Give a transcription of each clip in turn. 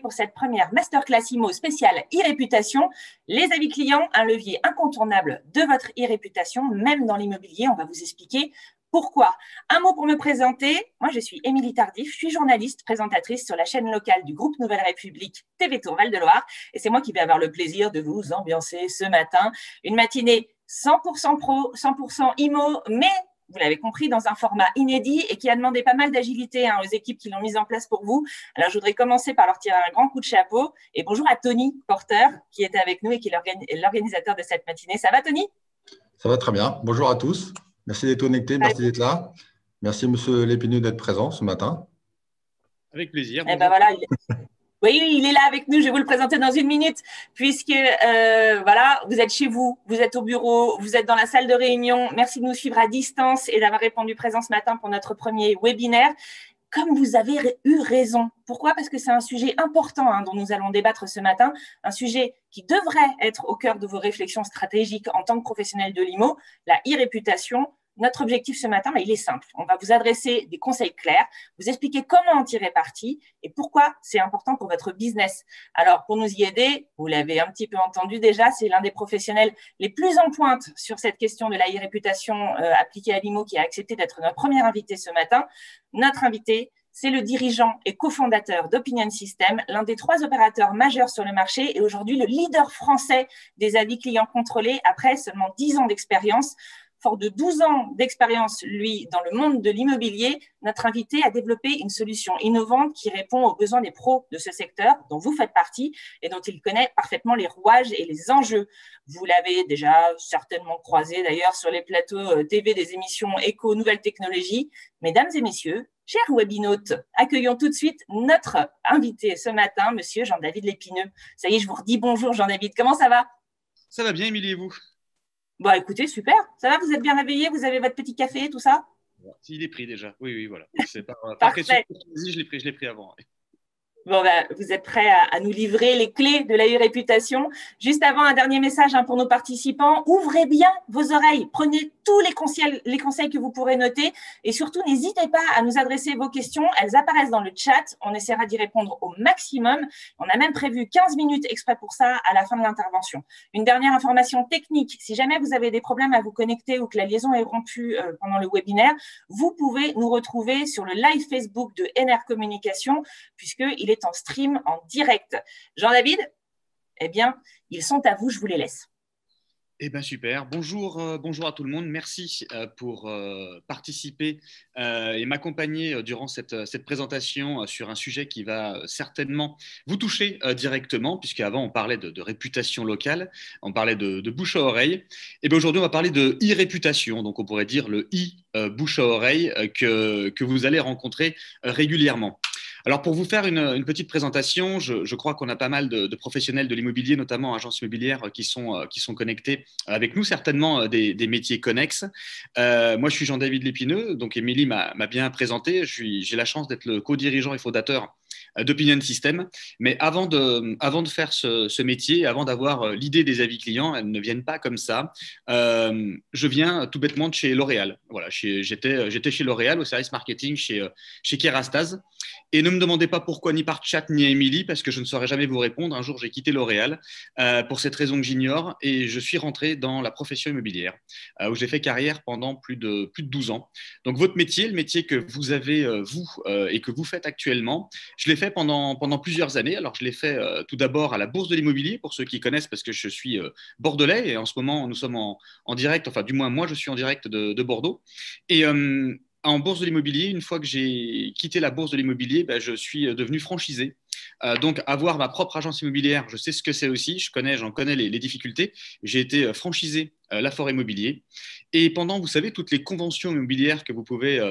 pour cette première masterclass IMO spéciale e-réputation. Les avis clients, un levier incontournable de votre e-réputation, même dans l'immobilier. On va vous expliquer pourquoi. Un mot pour me présenter. Moi, je suis Émilie Tardif. Je suis journaliste, présentatrice sur la chaîne locale du groupe Nouvelle République TV Tour Val-de-Loire. Et c'est moi qui vais avoir le plaisir de vous ambiancer ce matin. Une matinée 100% pro, 100% IMO, mais vous l'avez compris, dans un format inédit et qui a demandé pas mal d'agilité hein, aux équipes qui l'ont mise en place pour vous. Alors, je voudrais commencer par leur tirer un grand coup de chapeau. Et bonjour à Tony Porter, qui était avec nous et qui est l'organisateur de cette matinée. Ça va, Tony Ça va très bien. Bonjour à tous. Merci d'être connecté. merci d'être là. Merci, Monsieur Lépineux, d'être présent ce matin. Avec plaisir. Eh ben voilà, Oui, il est là avec nous, je vais vous le présenter dans une minute, puisque euh, voilà, vous êtes chez vous, vous êtes au bureau, vous êtes dans la salle de réunion. Merci de nous suivre à distance et d'avoir répondu présent ce matin pour notre premier webinaire comme vous avez eu raison. Pourquoi Parce que c'est un sujet important hein, dont nous allons débattre ce matin, un sujet qui devrait être au cœur de vos réflexions stratégiques en tant que professionnel de l'IMO, la e-réputation, notre objectif ce matin, ben, il est simple. On va vous adresser des conseils clairs, vous expliquer comment en tirer parti et pourquoi c'est important pour votre business. Alors, pour nous y aider, vous l'avez un petit peu entendu déjà, c'est l'un des professionnels les plus en pointe sur cette question de la e-réputation euh, appliquée à l'IMO qui a accepté d'être notre premier invité ce matin. Notre invité, c'est le dirigeant et cofondateur d'Opinion System, l'un des trois opérateurs majeurs sur le marché et aujourd'hui le leader français des avis clients contrôlés après seulement dix ans d'expérience. Fort de 12 ans d'expérience, lui, dans le monde de l'immobilier, notre invité a développé une solution innovante qui répond aux besoins des pros de ce secteur, dont vous faites partie, et dont il connaît parfaitement les rouages et les enjeux. Vous l'avez déjà certainement croisé d'ailleurs sur les plateaux euh, TV des émissions Éco Nouvelles Technologies. Mesdames et messieurs, Chers webinotes, accueillons tout de suite notre invité ce matin, monsieur Jean-David Lépineux. Ça y est, je vous redis bonjour Jean-David, comment ça va Ça va bien, Émilie, et vous bah écoutez, super. Ça va, vous êtes bien réveillé, vous avez votre petit café, tout ça Il est pris déjà. Oui, oui, voilà. C'est Pas... Parfait. je l'ai pris, je l'ai pris avant. Bon, bah, vous êtes prêts à, nous livrer les clés de la réputation Juste avant, un dernier message hein, pour nos participants. Ouvrez bien vos oreilles, prenez tous les conseils, les conseils que vous pourrez noter. Et surtout, n'hésitez pas à nous adresser vos questions. Elles apparaissent dans le chat. On essaiera d'y répondre au maximum. On a même prévu 15 minutes exprès pour ça à la fin de l'intervention. Une dernière information technique. Si jamais vous avez des problèmes à vous connecter ou que la liaison est rompue euh, pendant le webinaire, vous pouvez nous retrouver sur le live Facebook de NR Communication puisqu'il est en stream en direct. Jean-David, eh bien, ils sont à vous. Je vous les laisse. Eh bien super, bonjour, euh, bonjour à tout le monde, merci euh, pour euh, participer et m'accompagner durant cette, présentation sur un sujet qui va certainement vous toucher directement, puisqu'avant on parlait de, réputation locale, on parlait de, bouche à oreille, et eh ben, aujourd'hui on va parler de e-réputation, donc on pourrait dire le i e bouche à oreille que vous allez rencontrer régulièrement. Alors pour vous faire une, petite présentation, je, crois qu'on a pas mal de, professionnels de l'immobilier, notamment agences immobilières, qui sont, euh, qui sont connectés avec nous, certainement euh, des, métiers connexes. Euh, moi, je suis Jean-David Lépineux, donc Émilie m'a bien présenté. J'ai la chance d'être le co-dirigeant et fondateur euh, d'Opinion système. Mais avant de, avant de faire ce, ce métier, avant d'avoir euh, l'idée des avis clients, elles ne viennent pas comme ça. Euh, je viens tout bêtement de chez L'Oréal. Voilà, j'étais, j'étais chez L'Oréal au service marketing chez, chez Kerastase. Et ne me demandez pas pourquoi, ni par chat, ni à Émilie, parce que je ne saurais jamais vous répondre. Un jour, j'ai quitté L'Oréal pour cette raison que j'ignore et je suis rentré dans la profession immobilière, où j'ai fait carrière pendant plus de, plus de 12 ans. Donc, votre métier, le métier que vous avez, vous, et que vous faites actuellement, je l'ai fait pendant, pendant plusieurs années. Alors, je l'ai fait euh, tout d'abord à la Bourse de l'immobilier, pour ceux qui connaissent, parce que je suis euh, bordelais et en ce moment, nous sommes en, en, direct, enfin, du moins, moi, je suis en direct de, Bordeaux. Et euh, en Bourse de l'immobilier, une fois que j'ai quitté la Bourse de l'immobilier, ben, je suis devenu franchisé euh, donc, avoir ma propre agence immobilière, je sais ce que c'est aussi, je connais, j'en connais les, difficultés. J'ai été euh, franchisé euh, la forêt immobilier. Et pendant, vous savez, toutes les conventions immobilières que vous pouvez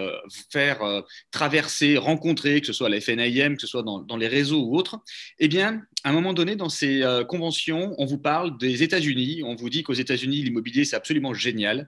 faire traverser, rencontrer, que ce soit à la FNIM, que ce soit dans, dans, les réseaux ou autres, eh bien, à un moment donné, dans ces conventions, on vous parle des États-Unis, on vous dit qu'aux États-Unis, l'immobilier, c'est absolument génial,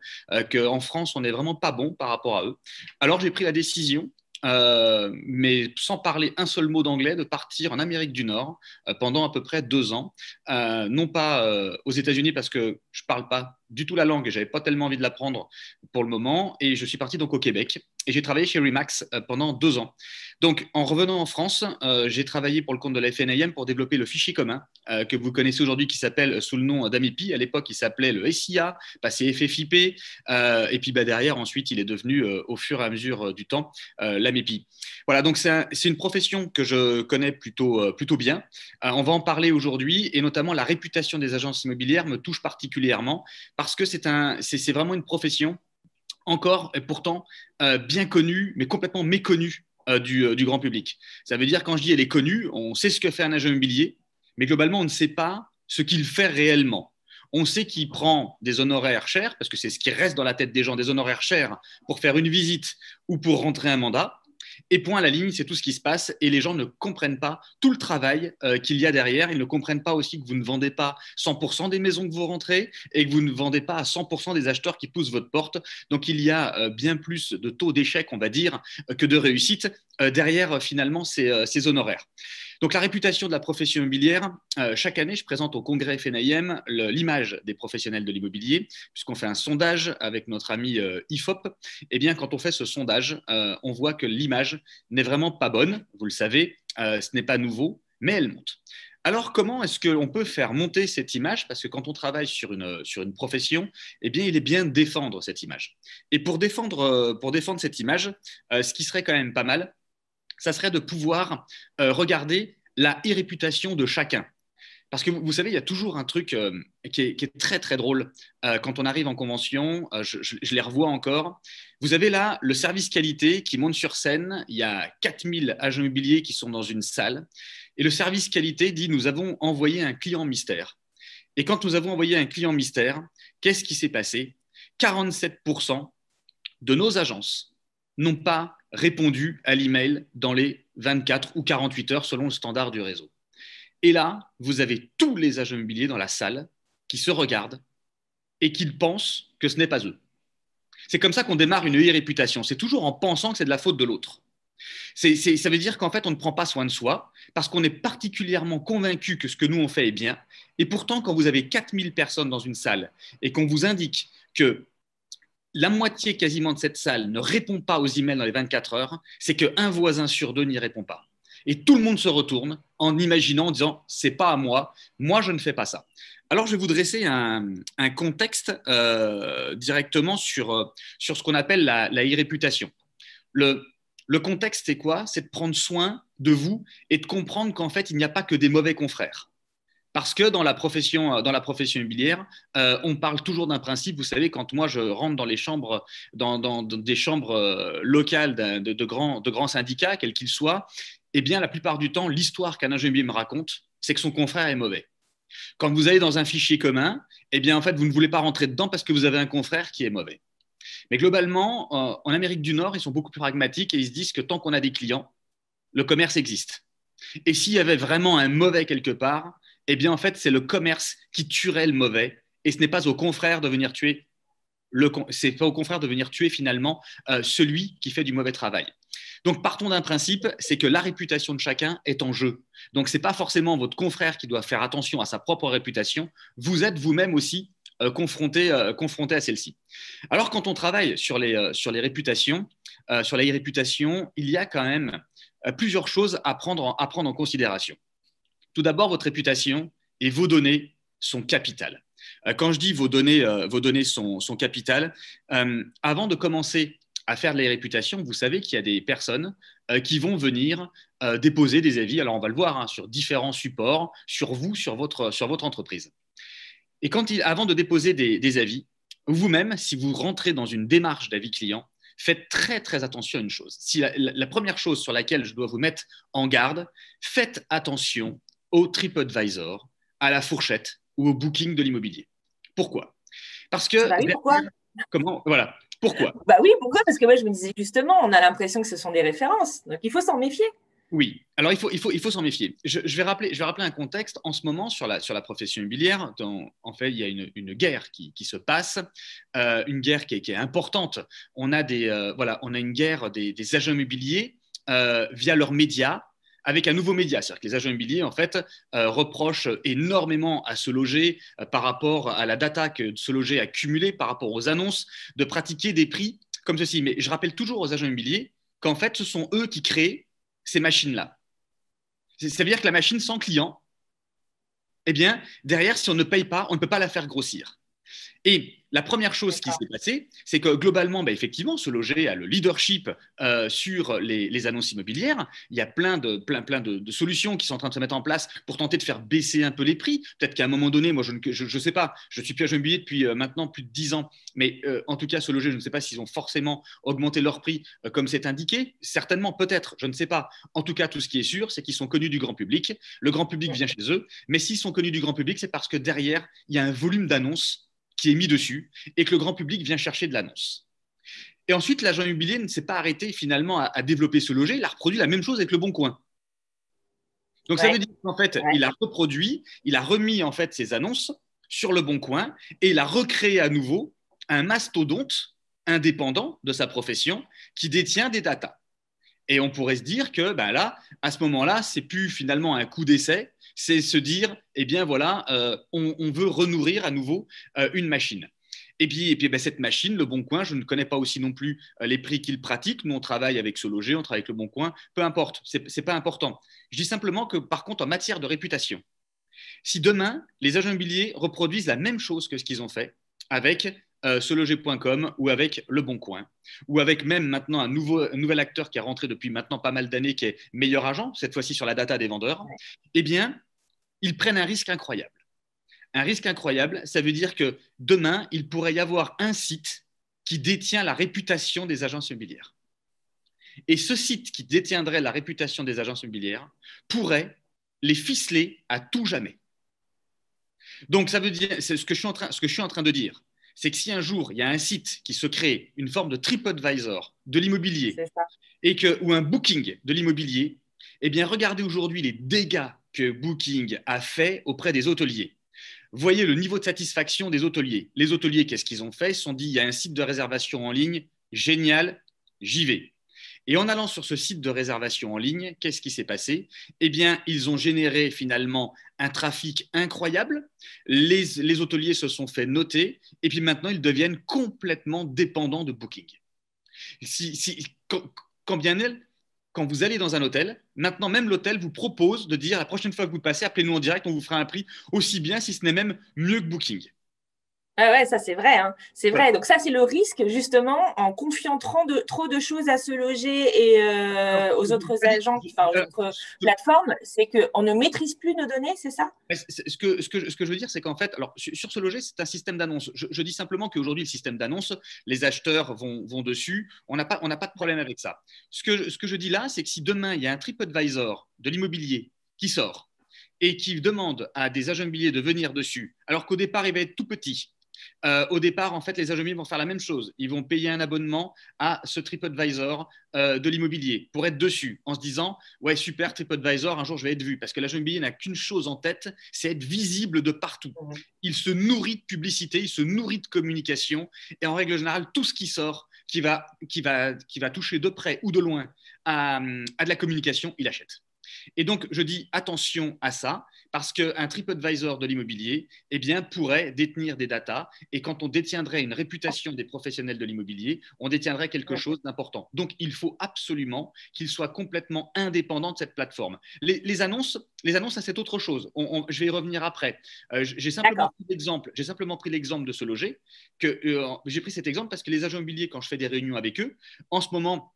qu'en France, on n'est vraiment pas bon par rapport à eux. Alors, j'ai pris la décision euh, mais sans parler un seul mot d'anglais, de partir en Amérique du Nord euh, pendant à peu près deux ans, euh, non pas aux États-Unis parce que je ne parle pas du tout la langue, j'avais pas tellement envie de l'apprendre pour le moment, et je suis parti donc au Québec et j'ai travaillé chez Remax euh, pendant deux ans. Donc, en revenant en France, euh, j'ai travaillé pour le compte de la FNAM pour développer le fichier commun euh, que vous connaissez aujourd'hui qui s'appelle sous le nom d'AMIPI. À l'époque, il s'appelait le SIA, passé FFIP. et puis bah, derrière, ensuite, il est devenu au fur et à mesure du temps l'AMIPI. Voilà, donc c'est une profession que je connais plutôt, euh, plutôt bien. Euh, on va en parler aujourd'hui et notamment la réputation des agences immobilières me touche particulièrement parce que c'est vraiment une profession encore et pourtant euh, bien connue mais complètement méconnue du, du grand public. Ça veut dire quand je dis elle est connue, on sait ce que fait un agent immobilier, mais globalement on ne sait pas ce qu'il fait réellement. On sait qu'il prend des honoraires chers, parce que c'est ce qui reste dans la tête des gens, des honoraires chers pour faire une visite ou pour rentrer un mandat. Et point à la ligne, c'est tout ce qui se passe. Et les gens ne comprennent pas tout le travail euh, qu'il y a derrière. Ils ne comprennent pas aussi que vous ne vendez pas 100% des maisons que vous rentrez et que vous ne vendez pas à 100% des acheteurs qui poussent votre porte. Donc il y a euh, bien plus de taux d'échec, on va dire, que de réussite. Euh, derrière euh, finalement euh, ces, honoraires. Donc la réputation de la profession immobilière, chaque année je présente au congrès FNIM l'image des professionnels de l'immobilier, puisqu'on fait un sondage avec notre ami IFOP. Et eh bien quand on fait ce sondage, on voit que l'image n'est vraiment pas bonne, vous le savez, ce n'est pas nouveau, mais elle monte. Alors, comment est-ce qu'on peut faire monter cette image Parce que quand on travaille sur une, profession, eh bien, il est bien de défendre cette image. Et pour pour défendre cette image, ce qui serait quand même pas mal, ça serait de pouvoir euh, regarder la irréputation de chacun. Parce que vous, savez, il y a toujours un truc euh, qui, est, très très drôle euh, quand on arrive en convention. je, je, les revois encore. Vous avez là le service qualité qui monte sur scène. Il y a 4000 agents immobiliers qui sont dans une salle. Et le service qualité dit Nous avons envoyé un client mystère. Et quand nous avons envoyé un client mystère, qu'est-ce qui s'est passé 47% de nos agences n'ont pas répondu à l'email dans les 24 ou 48 heures selon le standard du réseau. Et là, vous avez tous les agents immobiliers dans la salle qui se regardent et qui pensent que ce n'est pas eux. C'est comme ça qu'on démarre une e-réputation. C'est toujours en pensant que c'est de la faute de l'autre. C'est, ça veut dire qu'en fait, on ne prend pas soin de soi parce qu'on est particulièrement convaincu que ce que nous on fait est bien. Et pourtant, quand vous avez 4000 personnes dans une salle et qu'on vous indique que la moitié quasiment de cette salle ne répond pas aux emails dans les 24 heures, c'est qu'un voisin sur deux n'y répond pas. Et tout le monde se retourne en imaginant, en disant, c'est pas à moi, moi je ne fais pas ça. Alors je vais vous dresser un, contexte euh, directement sur, euh, sur ce qu'on appelle la, irréputation. le, le contexte, c'est quoi C'est de prendre soin de vous et de comprendre qu'en fait, il n'y a pas que des mauvais confrères. Parce que dans la profession, euh, dans la profession immobilière, euh, on parle toujours d'un principe. Vous savez, quand moi je rentre dans les chambres, dans, des chambres euh, locales de, grands, de grands syndicats, quels qu'ils soient, eh bien, la plupart du temps, l'histoire qu'un ingénieur immobilier me raconte, c'est que son confrère est mauvais. Quand vous allez dans un fichier commun, eh bien, en fait, vous ne voulez pas rentrer dedans parce que vous avez un confrère qui est mauvais. Mais globalement, en Amérique du Nord, ils sont beaucoup plus pragmatiques et ils se disent que tant qu'on a des clients, le commerce existe. Et s'il y avait vraiment un mauvais quelque part, eh bien en fait c'est le commerce qui tuerait le mauvais et ce n'est pas au confrère de venir tuer le c'est pas au confrère de venir tuer finalement euh, celui qui fait du mauvais travail. Donc partons d'un principe, c'est que la réputation de chacun est en jeu. Donc n'est pas forcément votre confrère qui doit faire attention à sa propre réputation, vous êtes vous-même aussi euh, confronté, euh, confronté à celle-ci. Alors quand on travaille sur les, sur les réputations, sur la réputation, il y a quand même plusieurs choses à prendre, à prendre en considération. Tout d'abord, votre réputation et vos données sont capitales. Euh, quand je dis vos données, euh, vos données sont, capitales, euh, avant de commencer à faire les réputations, vous savez qu'il y a des personnes qui vont venir déposer des avis, alors on va le voir, hein, sur différents supports, sur vous, sur votre, entreprise. Et quand avant de déposer des, avis, vous-même, si vous rentrez dans une démarche d'avis client, faites très très attention à une chose. Si la première chose sur laquelle je dois vous mettre en garde, faites attention au TripAdvisor, à la fourchette ou au booking de l'immobilier. Pourquoi Parce que. Bah oui, pourquoi Comment Voilà. Pourquoi Bah oui, pourquoi Parce que moi, je me disais justement, on a l'impression que ce sont des références. Donc, il faut s'en méfier. Oui, alors il faut, il faut, il faut s'en méfier. Je, vais rappeler, je vais rappeler un contexte en ce moment sur la, sur la profession immobilière. en fait, il y a une, une guerre qui, qui, se passe, euh, une guerre qui est, qui est, importante. On a, des, euh, voilà, on a une guerre des, agents immobiliers euh, via leurs médias avec un nouveau média. C'est-à-dire que les agents immobiliers, en fait, euh, reprochent énormément à ce loger euh, par rapport à la data que ce loger a cumulée par rapport aux annonces, de pratiquer des prix comme ceci. Mais je rappelle toujours aux agents immobiliers qu'en fait, ce sont eux qui créent ces machines-là. cest à dire que la machine sans client, eh bien, derrière, si on ne paye pas, on ne peut pas la faire grossir. Et la première chose qui s'est passée, c'est que globalement, bah, effectivement, ce loger a le leadership euh, sur les, annonces immobilières. Il y a plein, de, plein, plein de, solutions qui sont en train de se mettre en place pour tenter de faire baisser un peu les prix. Peut-être qu'à un moment donné, moi, je ne sais pas, je suis piège immobilier depuis euh, maintenant plus de 10 ans, mais euh, en tout cas, ce loger, je ne sais pas s'ils ont forcément augmenté leur prix comme c'est indiqué. Certainement, peut-être, je ne sais pas. En tout cas, tout ce qui est sûr, c'est qu'ils sont connus du grand public. Le grand public vient chez eux, mais s'ils sont connus du grand public, c'est parce que derrière, il y a un volume d'annonces qui est mis dessus et que le grand public vient chercher de l'annonce. Et ensuite, l'agent immobilier ne s'est pas arrêté finalement à, développer ce loger, il a reproduit la même chose avec le Bon Coin. Donc ça veut dire qu'en fait, il a reproduit, il a remis en fait ses annonces sur le Bon Coin et il a recréé à nouveau un mastodonte indépendant de sa profession qui détient des datas. Et on pourrait se dire que ben là, à ce moment-là, c'est plus finalement un coup d'essai, c'est se dire, eh bien voilà, euh, on, veut renourrir à nouveau euh, une machine. Et puis, et puis ben, cette machine, Le Bon Coin, je ne connais pas aussi non plus euh, les prix qu'il pratique, Nous, on travaille avec ce loger, on travaille avec Le Bon Coin, peu importe, ce n'est pas important. Je dis simplement que, par contre, en matière de réputation, si demain, les agents immobiliers reproduisent la même chose que ce qu'ils ont fait avec euh, seloger.com ou avec Le Bon Coin, ou avec même maintenant un, nouveau, nouvel acteur qui est rentré depuis maintenant pas mal d'années, qui est meilleur agent, cette fois-ci sur la data des vendeurs, eh bien, ils prennent un risque incroyable. Un risque incroyable, ça veut dire que demain, il pourrait y avoir un site qui détient la réputation des agences immobilières. Et ce site qui détiendrait la réputation des agences immobilières pourrait les ficeler à tout jamais. Donc, ça veut dire, c'est ce que je suis en train, ce que je suis en train de dire, c'est que si un jour, il y a un site qui se crée, une forme de TripAdvisor de l'immobilier, et que, ou un booking de l'immobilier, eh bien, regardez aujourd'hui les dégâts que Booking a fait auprès des hôteliers. Voyez le niveau de satisfaction des hôteliers. Les hôteliers, qu'est-ce qu'ils ont fait Ils se sont dit, il y a un site de réservation en ligne, génial, j'y vais. Et en allant sur ce site de réservation en ligne, qu'est-ce qui s'est passé Eh bien, ils ont généré finalement un trafic incroyable, les, hôteliers se sont fait noter, et puis maintenant, ils deviennent complètement dépendants de Booking. Si, si, quand bien elle, quand vous allez dans un hôtel, maintenant même l'hôtel vous propose de dire la prochaine fois que vous passez, appelez-nous en direct, on vous fera un prix aussi bien, si ce n'est même mieux que Booking. Ah ouais, ça c'est vrai, hein. c'est vrai. Donc ça c'est le risque justement en confiant trop de, choses à ce loger et euh, aux autres agents, enfin aux autres plateformes, c'est qu'on ne maîtrise plus nos données, c'est ça ce que, je veux dire, c'est qu'en fait, alors sur ce loger, c'est un système d'annonce. Je, dis simplement qu'aujourd'hui, le système d'annonce, les acheteurs vont, dessus, on n'a pas, de problème avec ça. Ce que, ce que je dis là, c'est que si demain, il y a un TripAdvisor de l'immobilier qui sort, et qui demande à des agents immobiliers de venir dessus, alors qu'au départ, il va être tout petit, euh, au départ, en fait, les agents vont faire la même chose. Ils vont payer un abonnement à ce TripAdvisor euh, de l'immobilier pour être dessus, en se disant ouais super TripAdvisor, un jour je vais être vu, parce que l'agent immobilier n'a qu'une chose en tête, c'est être visible de partout. Il se nourrit de publicité, il se nourrit de communication, et en règle générale, tout ce qui sort, qui va, toucher de près ou de loin à, à de la communication, il achète. Et donc, je dis attention à ça, parce qu'un TripAdvisor de l'immobilier eh pourrait détenir des datas, et quand on détiendrait une réputation des professionnels de l'immobilier, on détiendrait quelque chose d'important. Donc, il faut absolument qu'il soit complètement indépendant de cette plateforme. Les, annonces, les annonces, c'est autre chose. je vais y revenir après. Euh, j'ai simplement pris l'exemple. de ce loger. Euh, j'ai pris cet exemple parce que les agents immobiliers, quand je fais des réunions avec eux, en ce moment,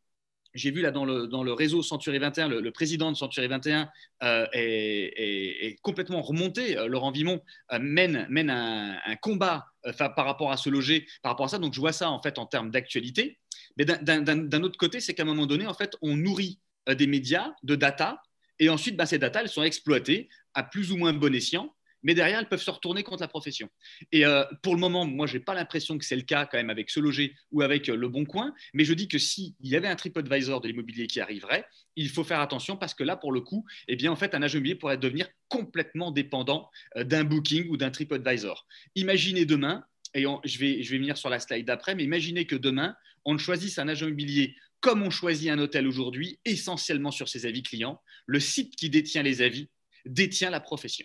j'ai vu là dans le, réseau Century 21, le, président de Century 21 euh, est, complètement remonté. Euh, Laurent Vimon euh, mène, mène un, combat par rapport à ce loger, par rapport à ça. Donc je vois ça en fait en termes d'actualité. Mais d'un autre côté, c'est qu'à un moment donné, en fait, on nourrit des médias de data et ensuite, bah, ces data, elles sont exploitées à plus ou moins bon escient mais derrière, elles peuvent se retourner contre la profession. Et euh, pour le moment, moi, je n'ai pas l'impression que c'est le cas quand même avec ce Loger ou avec euh, Le Bon Coin, mais je dis que s'il y avait un TripAdvisor de l'immobilier qui arriverait, il faut faire attention parce que là, pour le coup, eh bien, en fait, un agent immobilier pourrait devenir complètement dépendant euh, d'un Booking ou d'un TripAdvisor. Imaginez demain, et je, vais, je vais venir sur la slide d'après, mais imaginez que demain, on choisisse un agent immobilier comme on choisit un hôtel aujourd'hui, essentiellement sur ses avis clients. Le site qui détient les avis détient la profession.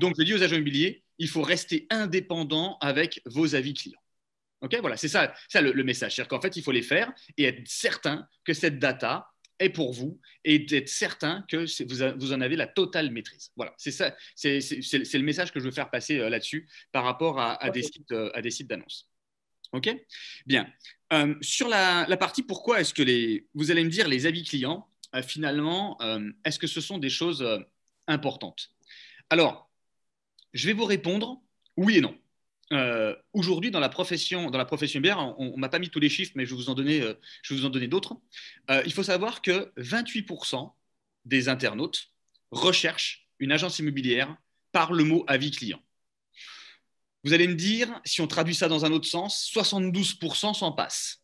Donc, je dis aux agents immobiliers, il faut rester indépendant avec vos avis clients. Voilà, c'est ça, le, message. C'est-à-dire qu'en fait, il faut les faire et être certain que cette data est pour vous et d'être certain que vous, en avez la totale maîtrise. Voilà, c'est ça, c'est le message que je veux faire passer euh, là-dessus par rapport à, euh, des sites, d'annonce. d'annonces. Bien. Euh, sur la, la, partie pourquoi est-ce que les, vous allez me dire les avis clients, finalement, est-ce que ce sont des choses importantes alors, je vais vous répondre oui et non. Euh, aujourd'hui, dans la profession, dans la profession bière, on, ne m'a pas mis tous les chiffres, mais je vais vous en donner, euh, je vous en donner d'autres. Euh, il faut savoir que 28% des internautes recherchent une agence immobilière par le mot avis client. Vous allez me dire, si on traduit ça dans un autre sens, 72% s'en passent.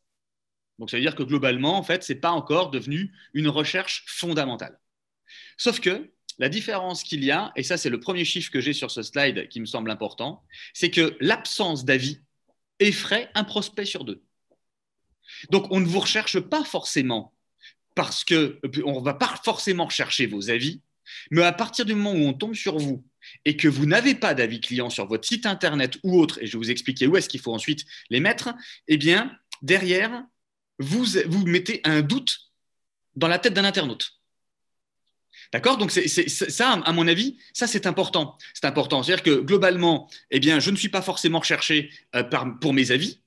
Donc ça veut dire que globalement, en fait, ce n'est pas encore devenu une recherche fondamentale. Sauf que la différence qu'il y a, et ça c'est le premier chiffre que j'ai sur ce slide qui me semble important, c'est que l'absence d'avis effraie un prospect sur deux. Donc on ne vous recherche pas forcément parce que on va pas forcément rechercher vos avis, mais à partir du moment où on tombe sur vous et que vous n'avez pas d'avis client sur votre site internet ou autre, et je vais vous expliquer où est-ce qu'il faut ensuite les mettre, eh bien derrière vous vous mettez un doute dans la tête d'un internaute. D'accord Donc, c'est, ça, à mon avis, ça, c'est important. C'est important. C'est-à-dire que globalement, eh bien, je ne suis pas forcément recherché euh, pour mes avis,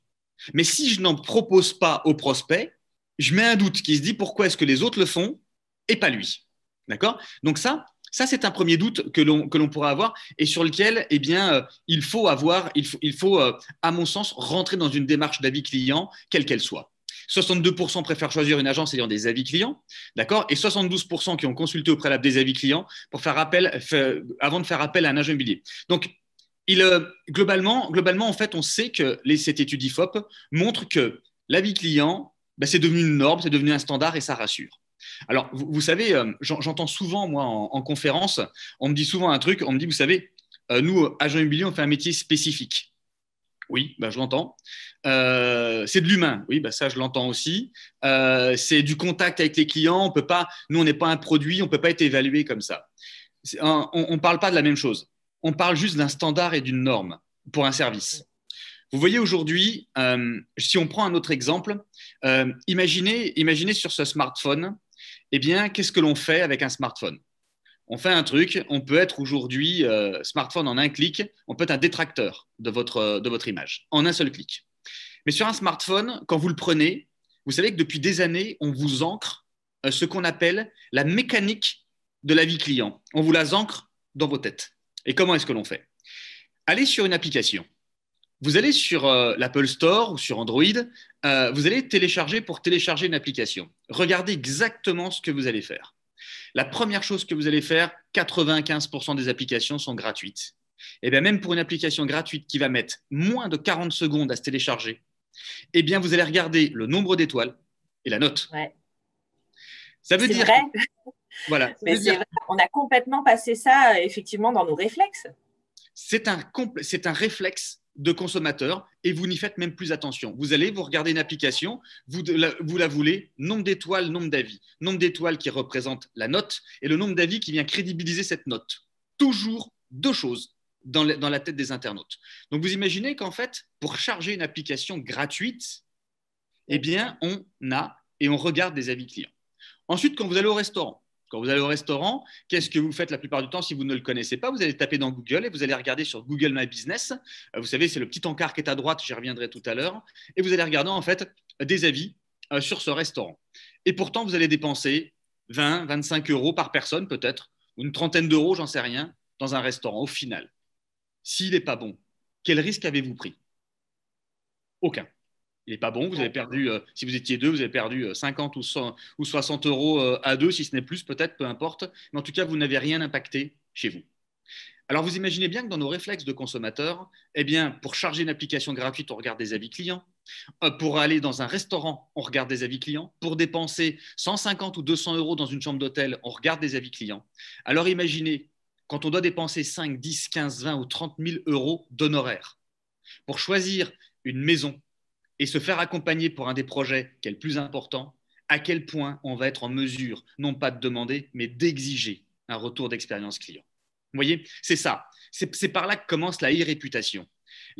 mais si je n'en propose pas au prospect, je mets un doute qui se dit pourquoi est-ce que les autres le font et pas lui. D'accord Donc, ça, ça, c'est un premier doute que l'on, que pourra avoir et sur lequel, eh bien, euh, il faut avoir, il faut, il faut euh, à mon sens, rentrer dans une démarche d'avis client, quelle qu'elle soit. 62% préfèrent choisir une agence ayant des avis clients, d'accord Et 72% qui ont consulté au préalable des avis clients pour avant de faire appel à un agent immobilier. Donc, euh, globalement, globalement, en fait, on sait que les, cette étude IFOP montre que l'avis client, ben, c'est devenu une norme, c'est devenu un standard et ça rassure. Alors, vous, savez, euh, j'entends souvent, moi, en, conférence, on me dit souvent un truc, on me dit, vous savez, euh, nous, agents immobiliers, on fait un métier spécifique. Oui, bah, je l'entends. Euh, c'est de l'humain. Oui, bah, ça, je l'entends aussi. Euh, c'est du contact avec les clients. On peut pas, nous, on n'est pas un produit. On ne peut pas être évalué comme ça. on ne parle pas de la même chose. On parle juste d'un standard et d'une norme pour un service. Vous voyez aujourd'hui, euh, si on prend un autre exemple, imaginez, imaginez sur ce smartphone, eh bien, qu'est-ce que l'on fait avec un smartphone on fait un truc, on peut être aujourd'hui euh, smartphone en un clic, on peut être un détracteur de votre, euh, de votre image, en un seul clic. Mais sur un smartphone, quand vous le prenez, vous savez que depuis des années, on vous ancre euh, ce qu'on appelle la mécanique de la vie client. On vous la ancre dans vos têtes. Et comment est-ce que l'on fait Allez sur une application. Vous allez sur l'Apple Store ou sur Android, vous allez télécharger pour télécharger une application. Regardez exactement ce que vous allez faire. La première chose que vous allez faire, 95% des applications sont gratuites. Et eh bien même pour une application gratuite qui va mettre moins de 40 secondes à se télécharger, eh bien vous allez regarder le nombre d'étoiles et la note. Ça veut dire on a complètement passé ça euh, effectivement dans nos réflexes. C'est un, un réflexe de consommateurs et vous n'y faites même plus attention. Vous allez, vous regardez une application, vous, la, vous la voulez, nombre d'étoiles, nombre d'avis, nombre d'étoiles qui représente la note et le nombre d'avis qui vient crédibiliser cette note. Toujours deux choses dans, dans la tête des internautes. Donc vous imaginez qu'en fait, pour charger une application gratuite, eh bien, on a et on regarde des avis clients. Ensuite, quand vous allez au restaurant, quand vous allez au restaurant, qu'est-ce que vous faites la plupart du temps si vous ne le connaissez pas Vous allez taper dans Google et vous allez regarder sur Google My Business. Euh, vous savez, c'est le petit encart qui est à droite, j'y reviendrai tout à l'heure. Et vous allez regarder en fait des avis euh, sur ce restaurant. Et pourtant, vous allez dépenser 20, 25 euros par personne peut-être, ou une trentaine d'euros, j'en sais rien, dans un restaurant au final. S'il n'est pas bon, quel risque avez-vous pris Aucun il n'est pas bon. Vous avez perdu, euh, si vous étiez deux, vous avez perdu 50 euh, ou, 100, ou 60 euros euh, à deux, si ce n'est plus, peut-être, peu importe. Mais en tout cas, vous n'avez rien impacté chez vous. Alors, vous imaginez bien que dans nos réflexes de consommateurs, eh bien, pour charger une application gratuite, on regarde des avis clients. Pour aller dans un restaurant, on regarde des avis clients. Pour dépenser 150 ou 200 euros dans une chambre d'hôtel, on regarde des avis clients. Alors, imaginez quand on doit dépenser 5, 10, 15, 20 ou 30 000 euros d'honoraires pour choisir une maison, et se faire accompagner pour un des projets qui est le plus important, à quel point on va être en mesure, non pas de demander, mais d'exiger un retour d'expérience client. Vous voyez, c'est ça. C'est par là que commence la e-réputation.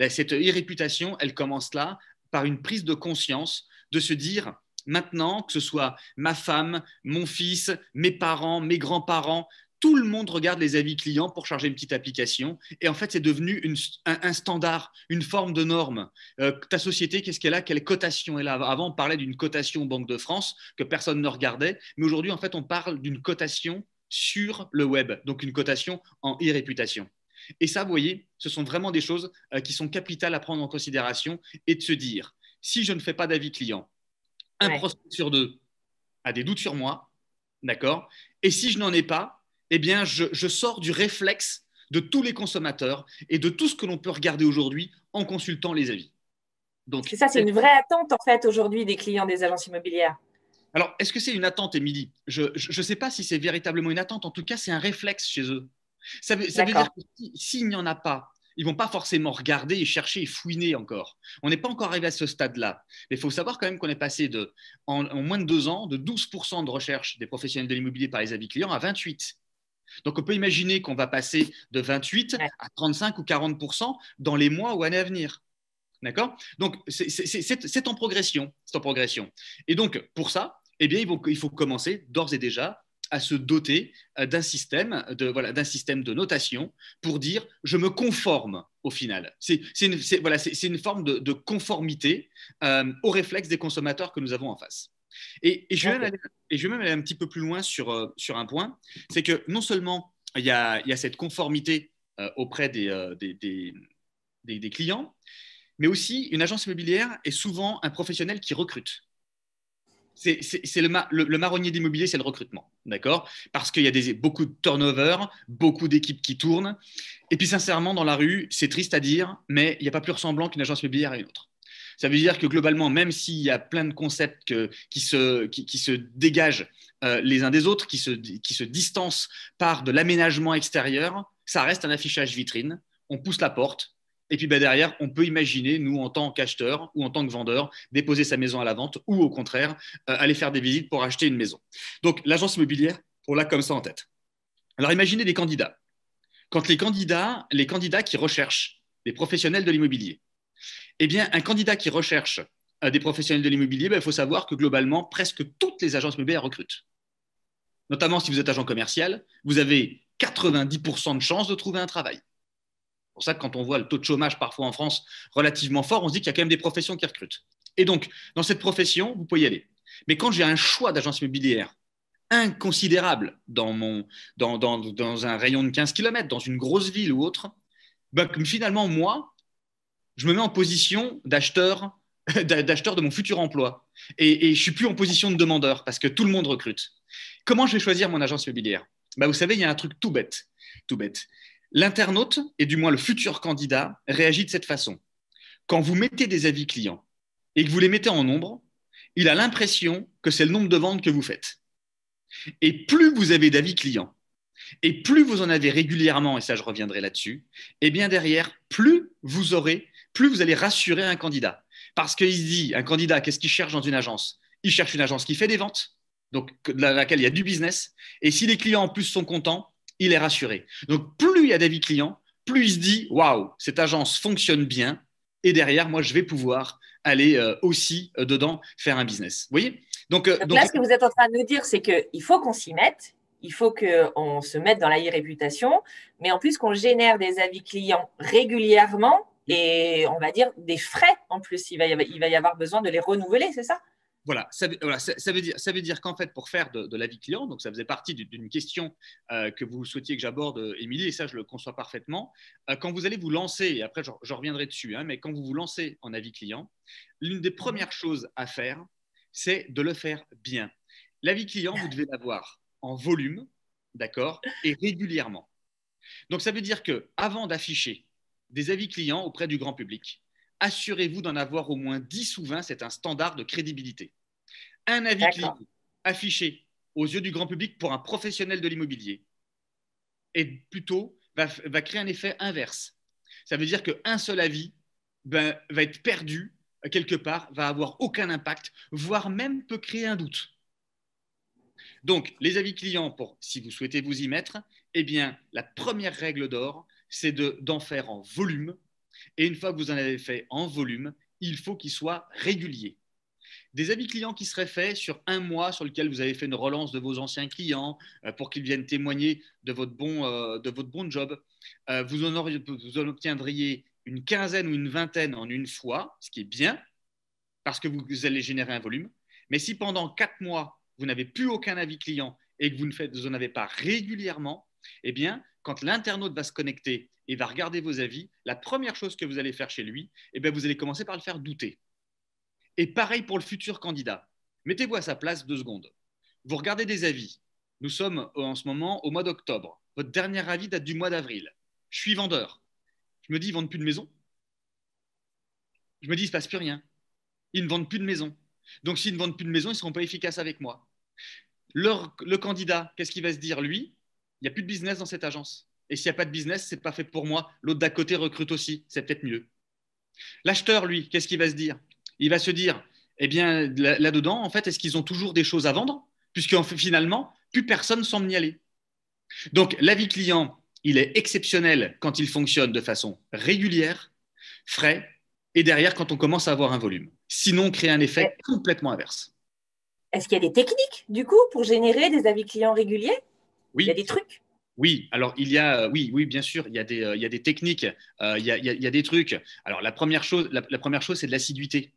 Cette e-réputation, elle commence là par une prise de conscience de se dire maintenant, que ce soit ma femme, mon fils, mes parents, mes grands-parents, tout le monde regarde les avis clients pour charger une petite application. Et en fait, c'est devenu un, standard, une forme de norme. Euh, ta société, qu'est-ce qu'elle a Quelle cotation elle a Avant, on parlait d'une cotation Banque de France que personne ne regardait. Mais aujourd'hui, en fait, on parle d'une cotation sur le web, donc une cotation en e-réputation. Et ça, vous voyez, ce sont vraiment des choses euh, qui sont capitales à prendre en considération et de se dire, si je ne fais pas d'avis client, un prospect sur deux a des doutes sur moi, d'accord Et si je n'en ai pas, eh bien, je, sors du réflexe de tous les consommateurs et de tout ce que l'on peut regarder aujourd'hui en consultant les avis. Donc, c'est ça, c'est une vraie attente en fait aujourd'hui des clients des agences immobilières. Alors, est-ce que c'est une attente, Émilie Je ne sais pas si c'est véritablement une attente. En tout cas, c'est un réflexe chez eux. Ça veut, dire que s'il n'y en a pas, ils vont pas forcément regarder et chercher et fouiner encore. On n'est pas encore arrivé à ce stade-là. Mais il faut savoir quand même qu'on est passé de, en, en, moins de deux ans, de 12% de recherche des professionnels de l'immobilier par les avis clients à 28. Donc on peut imaginer qu'on va passer de 28 à 35 ou 40 dans les mois ou années à venir. D'accord Donc c'est en progression, c'est en progression. Et donc pour ça, eh bien il faut, commencer d'ores et déjà à se doter euh, d'un système de notation pour dire je me conforme au final. C'est une, forme de, conformité euh, au réflexe des consommateurs que nous avons en face. Et, je, vais même aller un petit peu plus loin sur, euh, sur un point, c'est que non seulement il y a, y a cette conformité euh, auprès euh, des, des, des, clients, mais aussi une agence immobilière est souvent un professionnel qui recrute. C'est le, le, marronnier d'immobilier, c'est le recrutement, d'accord Parce qu'il y a des, beaucoup de turnover, beaucoup d'équipes qui tournent. Et puis sincèrement, dans la rue, c'est triste à dire, mais il n'y a pas plus ressemblant qu'une agence immobilière à une autre. Ça veut dire que globalement, même s'il y a plein de concepts qui, se, qui, se dégagent euh, les uns des autres, qui se, qui se distancent par de l'aménagement extérieur, ça reste un affichage vitrine. On pousse la porte, et puis bah, derrière, on peut imaginer, nous, en tant qu'acheteurs ou en tant que vendeur, déposer sa maison à la vente ou au contraire, euh, aller faire des visites pour acheter une maison. Donc l'agence immobilière, on l'a comme ça en tête. Alors imaginez des candidats. Quand les candidats, les candidats qui recherchent des professionnels de l'immobilier, eh bien, un candidat qui recherche euh, des professionnels de l'immobilier, ben, il faut savoir que globalement, presque toutes les agences immobilières recrutent. Notamment si vous êtes agent commercial, vous avez 90% de chances de trouver un travail. C'est pour ça que quand on voit le taux de chômage parfois en France relativement fort, on se dit qu'il y a quand même des professions qui recrutent. Et donc, dans cette profession, vous pouvez y aller. Mais quand j'ai un choix d'agence immobilière inconsidérable dans, mon, dans, un rayon de 15 km, dans une grosse ville ou autre, ben, finalement, moi, je me mets en position d'acheteur d'acheteur de mon futur emploi et, je ne suis plus en position de demandeur parce que tout le monde recrute. Comment je vais choisir mon agence immobilière bah, Vous savez, il y a un truc tout bête. Tout bête. L'internaute, et du moins le futur candidat, réagit de cette façon. Quand vous mettez des avis clients et que vous les mettez en nombre, il a l'impression que c'est le nombre de ventes que vous faites. Et plus vous avez d'avis clients, et plus vous en avez régulièrement, et ça je reviendrai là-dessus, et eh bien derrière, plus vous aurez plus vous allez rassurer un candidat. Parce qu'il se dit, un candidat, qu'est-ce qu'il cherche dans une agence Il cherche une agence qui fait des ventes, donc dans laquelle il y a du business. Et si les clients en plus sont contents, il est rassuré. Donc plus il y a d'avis clients, plus il se dit, waouh, cette agence fonctionne bien. Et derrière, moi, je vais pouvoir aller euh, aussi euh, dedans faire un business. Vous voyez euh, donc, là, ce que vous êtes en train de nous dire, c'est qu'il faut qu'on s'y mette, il faut qu'on se mette dans la e-réputation, mais en plus qu'on génère des avis clients régulièrement et on va dire des frais en plus. Il va y avoir, il va y avoir besoin de les renouveler, c'est ça voilà, ça, ça, veut dire, ça veut dire qu'en fait, pour faire de, l'avis client, donc ça faisait partie d'une question euh, que vous souhaitiez que j'aborde, Émilie, et ça, je le conçois parfaitement. Euh, quand vous allez vous lancer, et après, je reviendrai dessus, hein, mais quand vous vous lancez en avis client, l'une des premières choses à faire, c'est de le faire bien. L'avis client, vous devez l'avoir en volume, d'accord, et régulièrement. Donc, ça veut dire que avant d'afficher des avis clients auprès du grand public. Assurez-vous d'en avoir au moins 10 ou 20, c'est un standard de crédibilité. Un avis client affiché aux yeux du grand public pour un professionnel de l'immobilier plutôt va, créer un effet inverse. Ça veut dire qu'un seul avis ben, va être perdu quelque part, va avoir aucun impact, voire même peut créer un doute. Donc, les avis clients, pour, si vous souhaitez vous y mettre, eh bien, la première règle d'or, c'est d'en faire en volume. Et une fois que vous en avez fait en volume, il faut qu'il soit régulier. Des avis clients qui seraient faits sur un mois sur lequel vous avez fait une relance de vos anciens clients euh, pour qu'ils viennent témoigner de votre bon, euh, de votre bon job. Euh, vous en, vous en obtiendriez une quinzaine ou une vingtaine en une fois, ce qui est bien, parce que vous allez générer un volume. Mais si pendant quatre mois, vous n'avez plus aucun avis client et que vous ne faites, vous n'en avez pas régulièrement, eh bien, quand l'internaute va se connecter et va regarder vos avis, la première chose que vous allez faire chez lui, eh bien, vous allez commencer par le faire douter. Et pareil pour le futur candidat. Mettez-vous à sa place deux secondes. Vous regardez des avis. Nous sommes euh, en ce moment au mois d'octobre. Votre dernier avis date du mois d'avril. Je suis vendeur. Je me dis, ils ne vendent plus de maison. Je me dis, il ne se passe plus rien. Ils ne vendent plus de maison. Donc, s'ils ne vendent plus de maison, ils ne seront pas efficaces avec moi. le candidat, qu'est-ce qu'il va se dire, lui il n'y a plus de business dans cette agence. Et s'il n'y a pas de business, c'est pas fait pour moi. L'autre d'à côté recrute aussi, c'est peut-être mieux. L'acheteur, lui, qu'est-ce qu'il va se dire Il va se dire, eh bien, là-dedans, en fait, est-ce qu'ils ont toujours des choses à vendre Puisque finalement, plus personne semble y aller. Donc, l'avis client, il est exceptionnel quand il fonctionne de façon régulière, frais, et derrière, quand on commence à avoir un volume. Sinon, on crée un effet complètement inverse. Est-ce qu'il y a des techniques, du coup, pour générer des avis clients réguliers il y a des trucs. Oui, alors il y a, euh, oui, oui, bien sûr, il y a des, euh, il y des techniques, euh, il y a, des trucs. Alors la première chose, la, première chose, c'est de l'assiduité.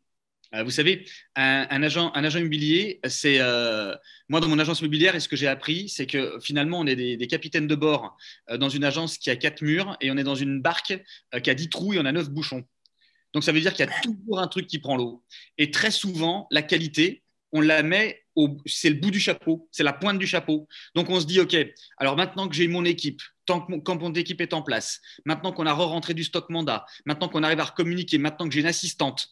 Vous savez, un, agent, un agent immobilier, c'est moi dans mon agence immobilière et ce que j'ai appris, c'est que finalement on est des, capitaines de bord dans une agence qui a quatre murs et on est dans une barque qui a dix trous et on a neuf bouchons. Donc ça veut dire qu'il y a toujours un truc qui prend l'eau. Et très souvent, la qualité, on la met c'est le bout du chapeau, c'est la pointe du chapeau. Donc on se dit, OK, alors maintenant que j'ai mon équipe, tant que mon, quand mon équipe est en place, maintenant qu'on a re-rentré du stock mandat, maintenant qu'on arrive à communiquer, maintenant que j'ai une assistante,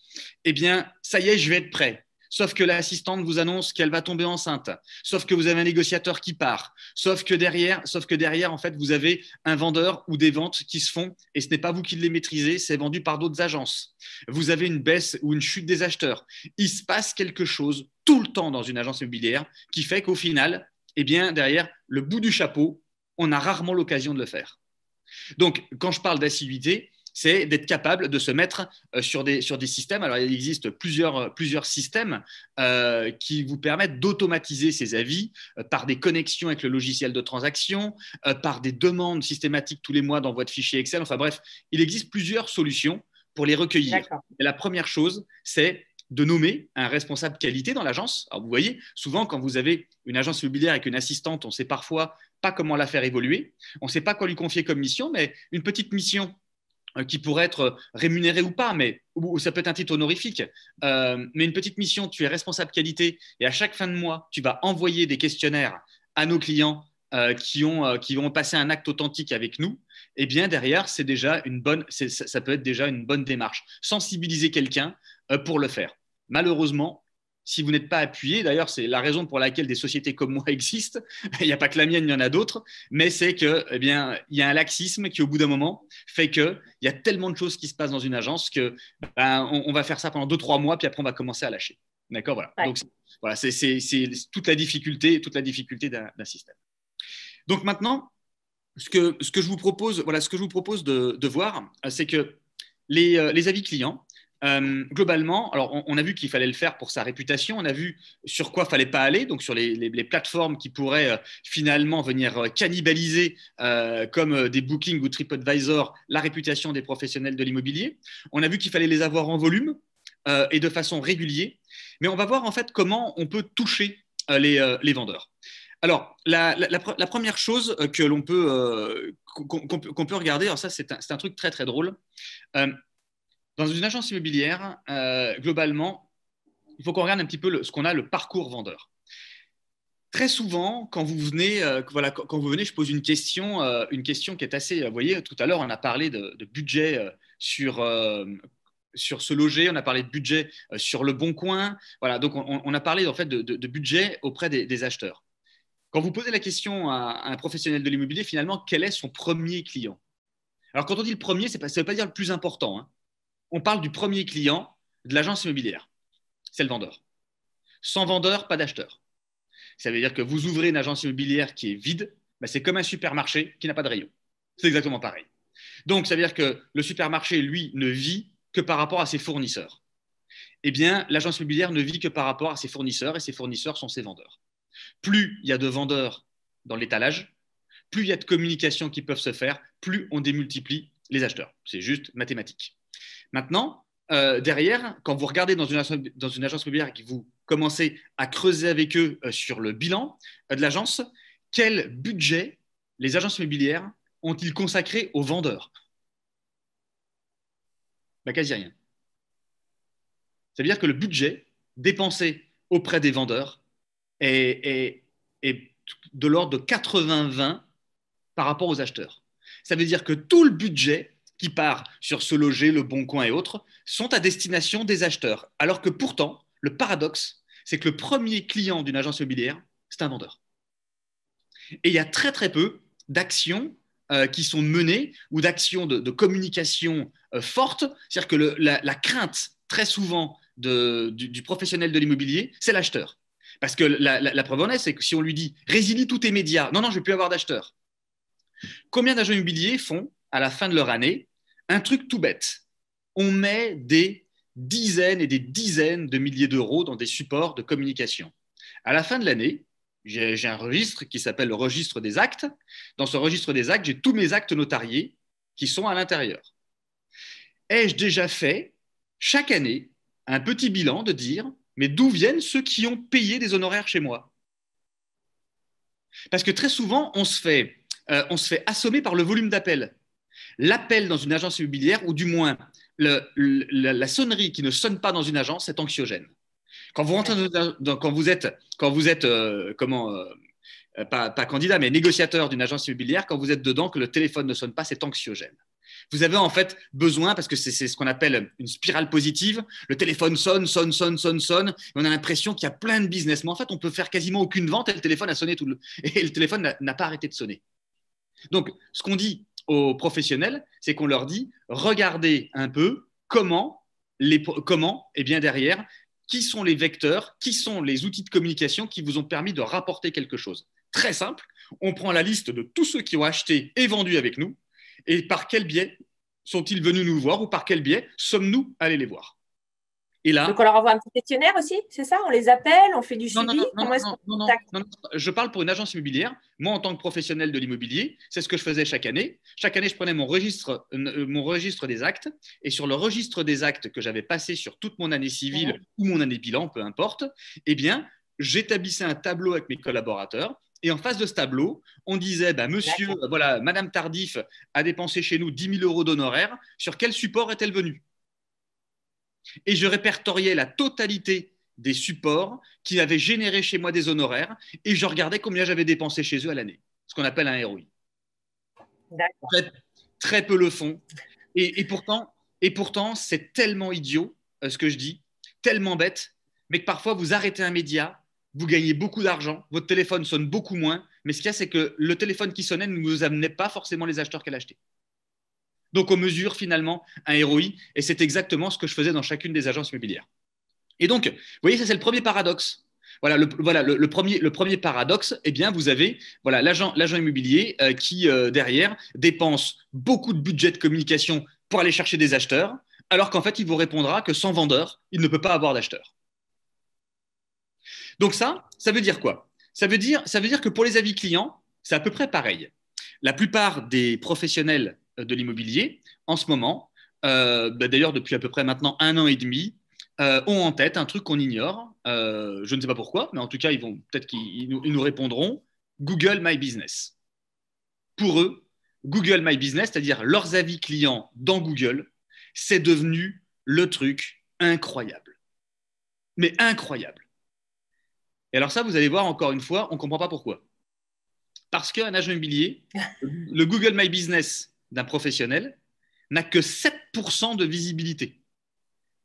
eh bien, ça y est, je vais être prêt sauf que l'assistante vous annonce qu'elle va tomber enceinte, sauf que vous avez un négociateur qui part, sauf que derrière, sauf que derrière en fait, vous avez un vendeur ou des ventes qui se font et ce n'est pas vous qui les maîtrisez, c'est vendu par d'autres agences. Vous avez une baisse ou une chute des acheteurs. Il se passe quelque chose tout le temps dans une agence immobilière qui fait qu'au final, eh bien derrière le bout du chapeau, on a rarement l'occasion de le faire. Donc, quand je parle d'assiduité, c'est d'être capable de se mettre euh, sur des, sur des systèmes. Alors, il existe plusieurs, euh, plusieurs systèmes euh, qui vous permettent d'automatiser ces avis par des connexions avec le logiciel de transaction, par des demandes systématiques tous les mois dans votre fichier Excel. Enfin bref, il existe plusieurs solutions pour les recueillir. la première chose, c'est de nommer un responsable qualité dans l'agence. Alors, vous voyez, souvent, quand vous avez une agence immobilière avec une assistante, on sait parfois pas comment la faire évoluer. On ne sait pas quoi lui confier comme mission, mais une petite mission euh, qui pourrait être euh, rémunéré ou pas, mais ou, ça peut être un titre honorifique. Euh, mais une petite mission, tu es responsable qualité et à chaque fin de mois, tu vas envoyer des questionnaires à nos clients qui ont qui vont passer un acte authentique avec nous. Et eh bien derrière, c'est déjà une bonne, ça, peut être déjà une bonne démarche. Sensibiliser quelqu'un pour le faire. Malheureusement, si vous n'êtes pas appuyé, d'ailleurs, c'est la raison pour laquelle des sociétés comme moi existent. il n'y a pas que la mienne, il y en a d'autres. Mais c'est que, eh bien, il y a un laxisme qui, au bout d'un moment, fait que il y a tellement de choses qui se passent dans une agence que ben, on, va faire ça pendant deux, trois mois, puis après on va commencer à lâcher. D'accord, voilà. Donc voilà, c'est toute la difficulté, toute la difficulté d'un système. Donc maintenant, ce que, ce que je vous propose, voilà, ce que je vous propose de, voir, euh, c'est que les, euh, les avis clients, euh, globalement, alors on, a vu qu'il fallait le faire pour sa réputation, on a vu sur quoi il fallait pas aller, donc sur les, plateformes qui pourraient euh, finalement venir euh, cannibaliser, comme des bookings ou TripAdvisor, la réputation des professionnels de l'immobilier. On a vu qu'il fallait les avoir en volume et de façon régulière, mais on va voir en fait comment on peut toucher les, vendeurs. Alors, la, première chose que l'on peut, qu'on, peut, regarder, ça c'est un, truc très très drôle, dans une agence immobilière, euh, globalement, il faut qu'on regarde un petit peu ce qu'on a le parcours vendeur. Très souvent, quand vous venez, euh, voilà, quand vous venez, je pose une question, euh, une question qui est assez. Vous voyez, tout à l'heure, on a parlé de, budget sur sur se loger, on a parlé de budget sur le bon coin. Voilà, donc on, a parlé en fait de, budget auprès des, acheteurs. Quand vous posez la question à, un professionnel de l'immobilier, finalement, quel est son premier client Alors quand on dit le premier, ça ne veut pas dire le plus important. Hein on parle du premier client de l'agence immobilière. C'est le vendeur. Sans vendeur, pas d'acheteur. Ça veut dire que vous ouvrez une agence immobilière qui est vide, bah, c'est comme un supermarché qui n'a pas de rayon. C'est exactement pareil. Donc, ça veut dire que le supermarché, lui, ne vit que par rapport à ses fournisseurs. Eh bien, l'agence immobilière ne vit que par rapport à ses fournisseurs et ses fournisseurs sont ses vendeurs. Plus il y a de vendeurs dans l'étalage, plus il y a de communications qui peuvent se faire, plus on démultiplie les acheteurs. C'est juste mathématique. Maintenant, euh, derrière, quand vous regardez dans une, agence, dans immobilière et que vous commencez à creuser avec eux euh, sur le bilan euh, de l'agence, quel budget les agences immobilières ont-ils consacré aux vendeurs bah, Quasi rien. Ça veut dire que le budget dépensé auprès des vendeurs est de l'ordre de 80-20 par rapport aux acheteurs. Ça veut dire que tout le budget qui part sur ce Loger, Le Bon Coin et autres, sont à destination des acheteurs. Alors que pourtant, le paradoxe, c'est que le premier client d'une agence immobilière, c'est un vendeur. Et il y a très très peu d'actions euh, qui sont menées ou d'actions de, communication euh, forte. C'est-à-dire que la, crainte très souvent du, professionnel de l'immobilier, c'est l'acheteur. Parce que la, preuve en est, c'est que si on lui dit résilie tous tes médias, non, non, je ne vais plus avoir d'acheteurs. Combien d'agents immobiliers font, à la fin de leur année, un truc tout bête. On met des dizaines et des dizaines de milliers d'euros dans des supports de communication. À la fin de l'année, j'ai un registre qui s'appelle le registre des actes. Dans ce registre des actes, j'ai tous mes actes notariés qui sont à l'intérieur. Ai-je déjà fait chaque année un petit bilan de dire, mais d'où viennent ceux qui ont payé des honoraires chez moi Parce que très souvent, on se fait, euh, on se fait assommer par le volume d'appels l'appel dans une agence immobilière, ou du moins la, sonnerie qui ne sonne pas dans une agence, c'est anxiogène. Quand vous êtes, quand vous êtes euh, comment, euh, pas, candidat, mais négociateur d'une agence immobilière, quand vous êtes dedans, que le téléphone ne sonne pas, c'est anxiogène. Vous avez en fait besoin, parce que c'est ce qu'on appelle une spirale positive, le téléphone sonne, sonne, sonne, sonne, sonne, et on a l'impression qu'il y a plein de business. Mais en fait, on peut faire quasiment aucune vente et le téléphone a sonné tout le... et le téléphone n'a pas arrêté de sonner. Donc, ce qu'on dit aux professionnels, c'est qu'on leur dit regardez un peu comment, les, comment et eh bien derrière, qui sont les vecteurs, qui sont les outils de communication qui vous ont permis de rapporter quelque chose. Très simple, on prend la liste de tous ceux qui ont acheté et vendu avec nous et par quel biais sont-ils venus nous voir ou par quel biais sommes-nous allés les voir. Donc on leur envoie un petit questionnaire aussi, c'est ça On les appelle, on fait du suivi non, non, non, Je parle pour une agence immobilière. Moi, en tant que professionnel de l'immobilier, c'est ce que je faisais chaque année. Chaque année, je prenais mon registre, euh, euh, mon registre des actes. Et sur le registre des actes que j'avais passé sur toute mon année civile ou mon année bilan, peu importe, eh bien, j'établissais un tableau avec mes collaborateurs et en face de ce tableau, on disait, bah, monsieur, voilà, madame Tardif a dépensé chez nous 10 000 euros d'honoraires. Sur quel support est-elle venue et je répertoriais la totalité des supports qui avaient généré chez moi des honoraires et je regardais combien j'avais dépensé chez eux à l'année, ce qu'on appelle un ROI. Très, peu le font. Et, pourtant, et pourtant c'est tellement idiot euh, ce que je dis, tellement bête, mais que parfois vous arrêtez un média, vous gagnez beaucoup d'argent, votre téléphone sonne beaucoup moins, mais ce qu'il y a, c'est que le téléphone qui sonnait ne vous amenait pas forcément les acheteurs qu'elle achetait. Donc on mesure finalement un ROI, et c'est exactement ce que je faisais dans chacune des agences immobilières. Et donc, vous voyez, ça c'est le premier paradoxe. Voilà, le, voilà le, premier, le premier paradoxe, eh bien, vous avez voilà l'agent immobilier euh, qui, euh, derrière, dépense beaucoup de budget de communication pour aller chercher des acheteurs, alors qu'en fait, il vous répondra que sans vendeur, il ne peut pas avoir d'acheteur. Donc ça, ça veut dire quoi ça veut dire, ça veut dire que pour les avis clients, c'est à peu près pareil. La plupart des professionnels euh, de l'immobilier, en ce moment, euh, bah, d'ailleurs depuis à peu près maintenant un an et demi, euh, ont en tête un truc qu'on ignore. je ne sais pas pourquoi, mais en tout cas, ils vont peut-être qu'ils nous, nous, répondront. Google My Business. Pour eux, Google My Business, c'est-à-dire leurs avis clients dans Google, c'est devenu le truc incroyable. Mais incroyable. Et alors ça, vous allez voir encore une fois, on ne comprend pas pourquoi. Parce qu'un agent immobilier, le Google My Business d'un professionnel n'a que 7% de visibilité.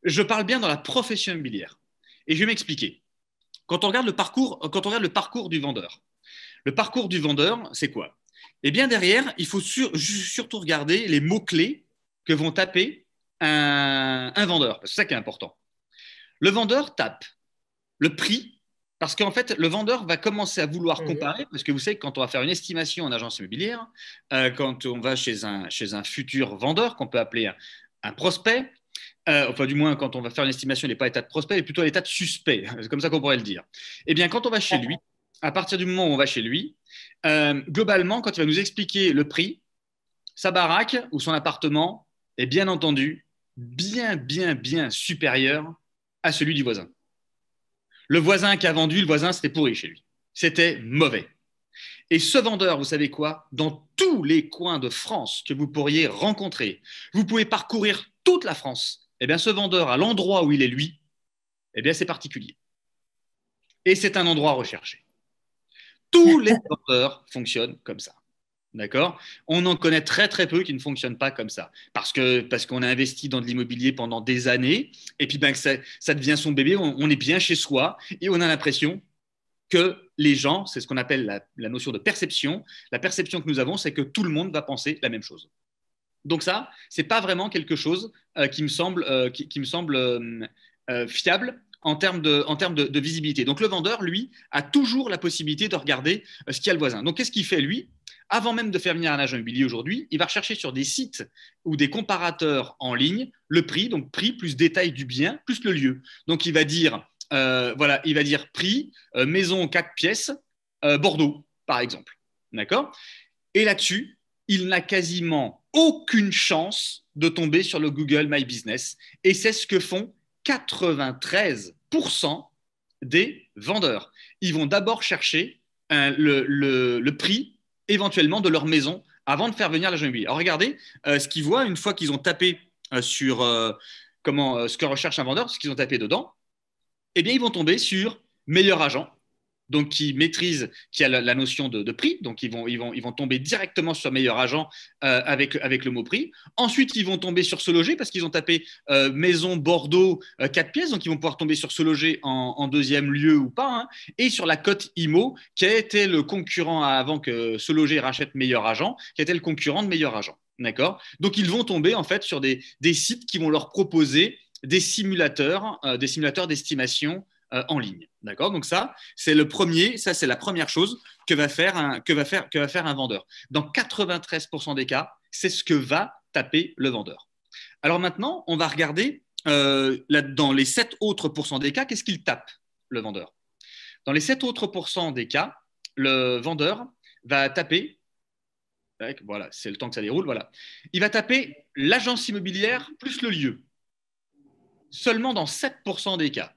Je parle bien dans la profession immobilière. Et je vais m'expliquer. Quand on regarde le parcours, quand on regarde le parcours du vendeur, le parcours du vendeur, c'est quoi Eh bien, derrière, il faut surtout regarder les mots-clés que vont taper un, un vendeur. C'est ça qui est important. Le vendeur tape le prix parce qu'en fait, le vendeur va commencer à vouloir mhm. comparer, parce que vous savez quand on va faire une estimation en agence immobilière, euh, quand on va chez un, chez un futur vendeur, qu'on peut appeler un, prospect, euh, enfin du moins quand on va faire une estimation, il n'est pas à l'état de prospect, mais plutôt à l'état de suspect, c'est comme ça qu'on pourrait le dire. Eh bien, quand on va chez lui, à partir du moment où on va chez lui, euh, globalement, quand il va nous expliquer le prix, sa baraque ou son appartement est bien entendu bien, bien, bien supérieur à celui du voisin. Le voisin qui a vendu, le voisin, c'était pourri chez lui. C'était mauvais. Et ce vendeur, vous savez quoi Dans tous les coins de France que vous pourriez rencontrer, vous pouvez parcourir toute la France. Eh bien, ce vendeur, à l'endroit où il est lui, eh bien, c'est particulier. Et c'est un endroit recherché. Tous les vendeurs fonctionnent comme ça. D'accord On en connaît très très peu qui ne fonctionnent pas comme ça. Parce parce qu'on a investi dans de l'immobilier pendant des années, et puis ben, ça, ça devient son bébé, on, est bien chez soi, et on a l'impression que les gens, c'est ce qu'on appelle la, notion de perception, la perception que nous avons, c'est que tout le monde va penser la même chose. Donc ça, c'est pas vraiment quelque chose euh, qui me semble, euh, qui, me semble euh, fiable en termes, de, en de, de, visibilité. Donc le vendeur, lui, a toujours la possibilité de regarder ce qu'il y a le voisin. Donc qu'est-ce qu'il fait, lui avant même de faire venir un agent immobilier aujourd'hui, il va rechercher sur des sites ou des comparateurs en ligne le prix, donc prix plus détail du bien, plus le lieu. Donc il va dire, euh, voilà, il va dire prix, euh, maison 4 pièces, euh, Bordeaux, par exemple. D'accord Et là-dessus, il n'a quasiment aucune chance de tomber sur le Google My Business. Et c'est ce que font 93% des vendeurs. Ils vont d'abord chercher le, le prix éventuellement de leur maison avant de faire venir l'agent immobilier. Alors regardez euh, ce qu'ils voient une fois qu'ils ont tapé euh, sur euh, comment, ce que recherche un vendeur, ce qu'ils ont tapé dedans, eh bien ils vont tomber sur meilleur agent, donc qui maîtrise, qui a la, notion de, prix, donc ils vont, tomber directement sur meilleur agent euh, avec, le mot prix. Ensuite, ils vont tomber sur ce loger parce qu'ils ont tapé euh, maison Bordeaux euh, quatre 4 pièces, donc ils vont pouvoir tomber sur ce loger en, deuxième lieu ou pas, hein. et sur la cote IMO, qui a été le concurrent avant que se loger rachète meilleur agent, qui été le concurrent de meilleur agent. Donc ils vont tomber en fait sur des, des sites qui vont leur proposer des simulateurs, des simulateurs d'estimation euh, en ligne. D'accord Donc ça, c'est le premier, ça c'est la première chose que va faire un, que va faire, que va faire un vendeur. Dans 93% des cas, c'est ce que va taper le vendeur. Alors maintenant, on va regarder euh, dans les 7 autres des cas, qu'est-ce qu'il tape le vendeur Dans les 7 autres des cas, le vendeur va taper, voilà, c'est le temps que ça déroule, voilà. Il va taper l'agence immobilière plus le lieu. Seulement dans 7% des cas.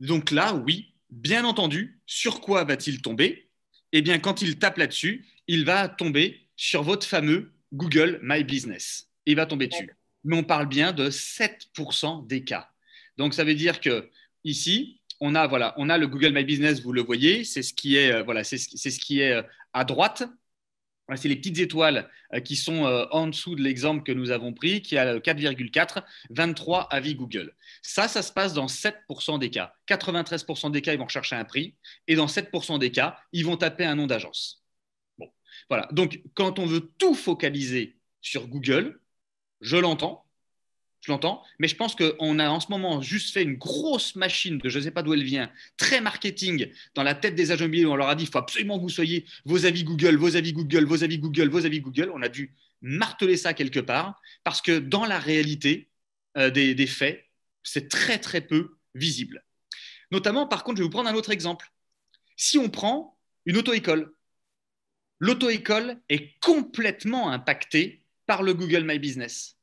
Donc là, oui, bien entendu, sur quoi va-t-il tomber Eh bien, quand il tape là-dessus, il va tomber sur votre fameux Google My Business. Il va tomber dessus. Mais on parle bien de 7% des cas. Donc ça veut dire que ici, on a voilà, on a le Google My Business, vous le voyez, c'est ce qui est euh, voilà, c'est ce, qui est euh, à droite, c'est les petites étoiles euh, qui sont euh, en dessous de l'exemple que nous avons pris, qui a 4,4, 23 avis Google. Ça, ça se passe dans 7% des cas. 93% des cas, ils vont rechercher un prix, et dans 7% des cas, ils vont taper un nom d'agence. Bon, voilà. Donc, quand on veut tout focaliser sur Google, je l'entends, je l'entends, mais je pense qu'on a en ce moment juste fait une grosse machine de je ne sais pas d'où elle vient, très marketing, dans la tête des agents immobiliers, on leur a dit, il faut absolument que vous soyez vos avis Google, vos avis Google, vos avis Google, vos avis Google. On a dû marteler ça quelque part, parce que dans la réalité euh, des, des faits, c'est très très peu visible. Notamment, par contre, je vais vous prendre un autre exemple. Si on prend une auto-école, l'auto-école est complètement impactée par le Google My Business.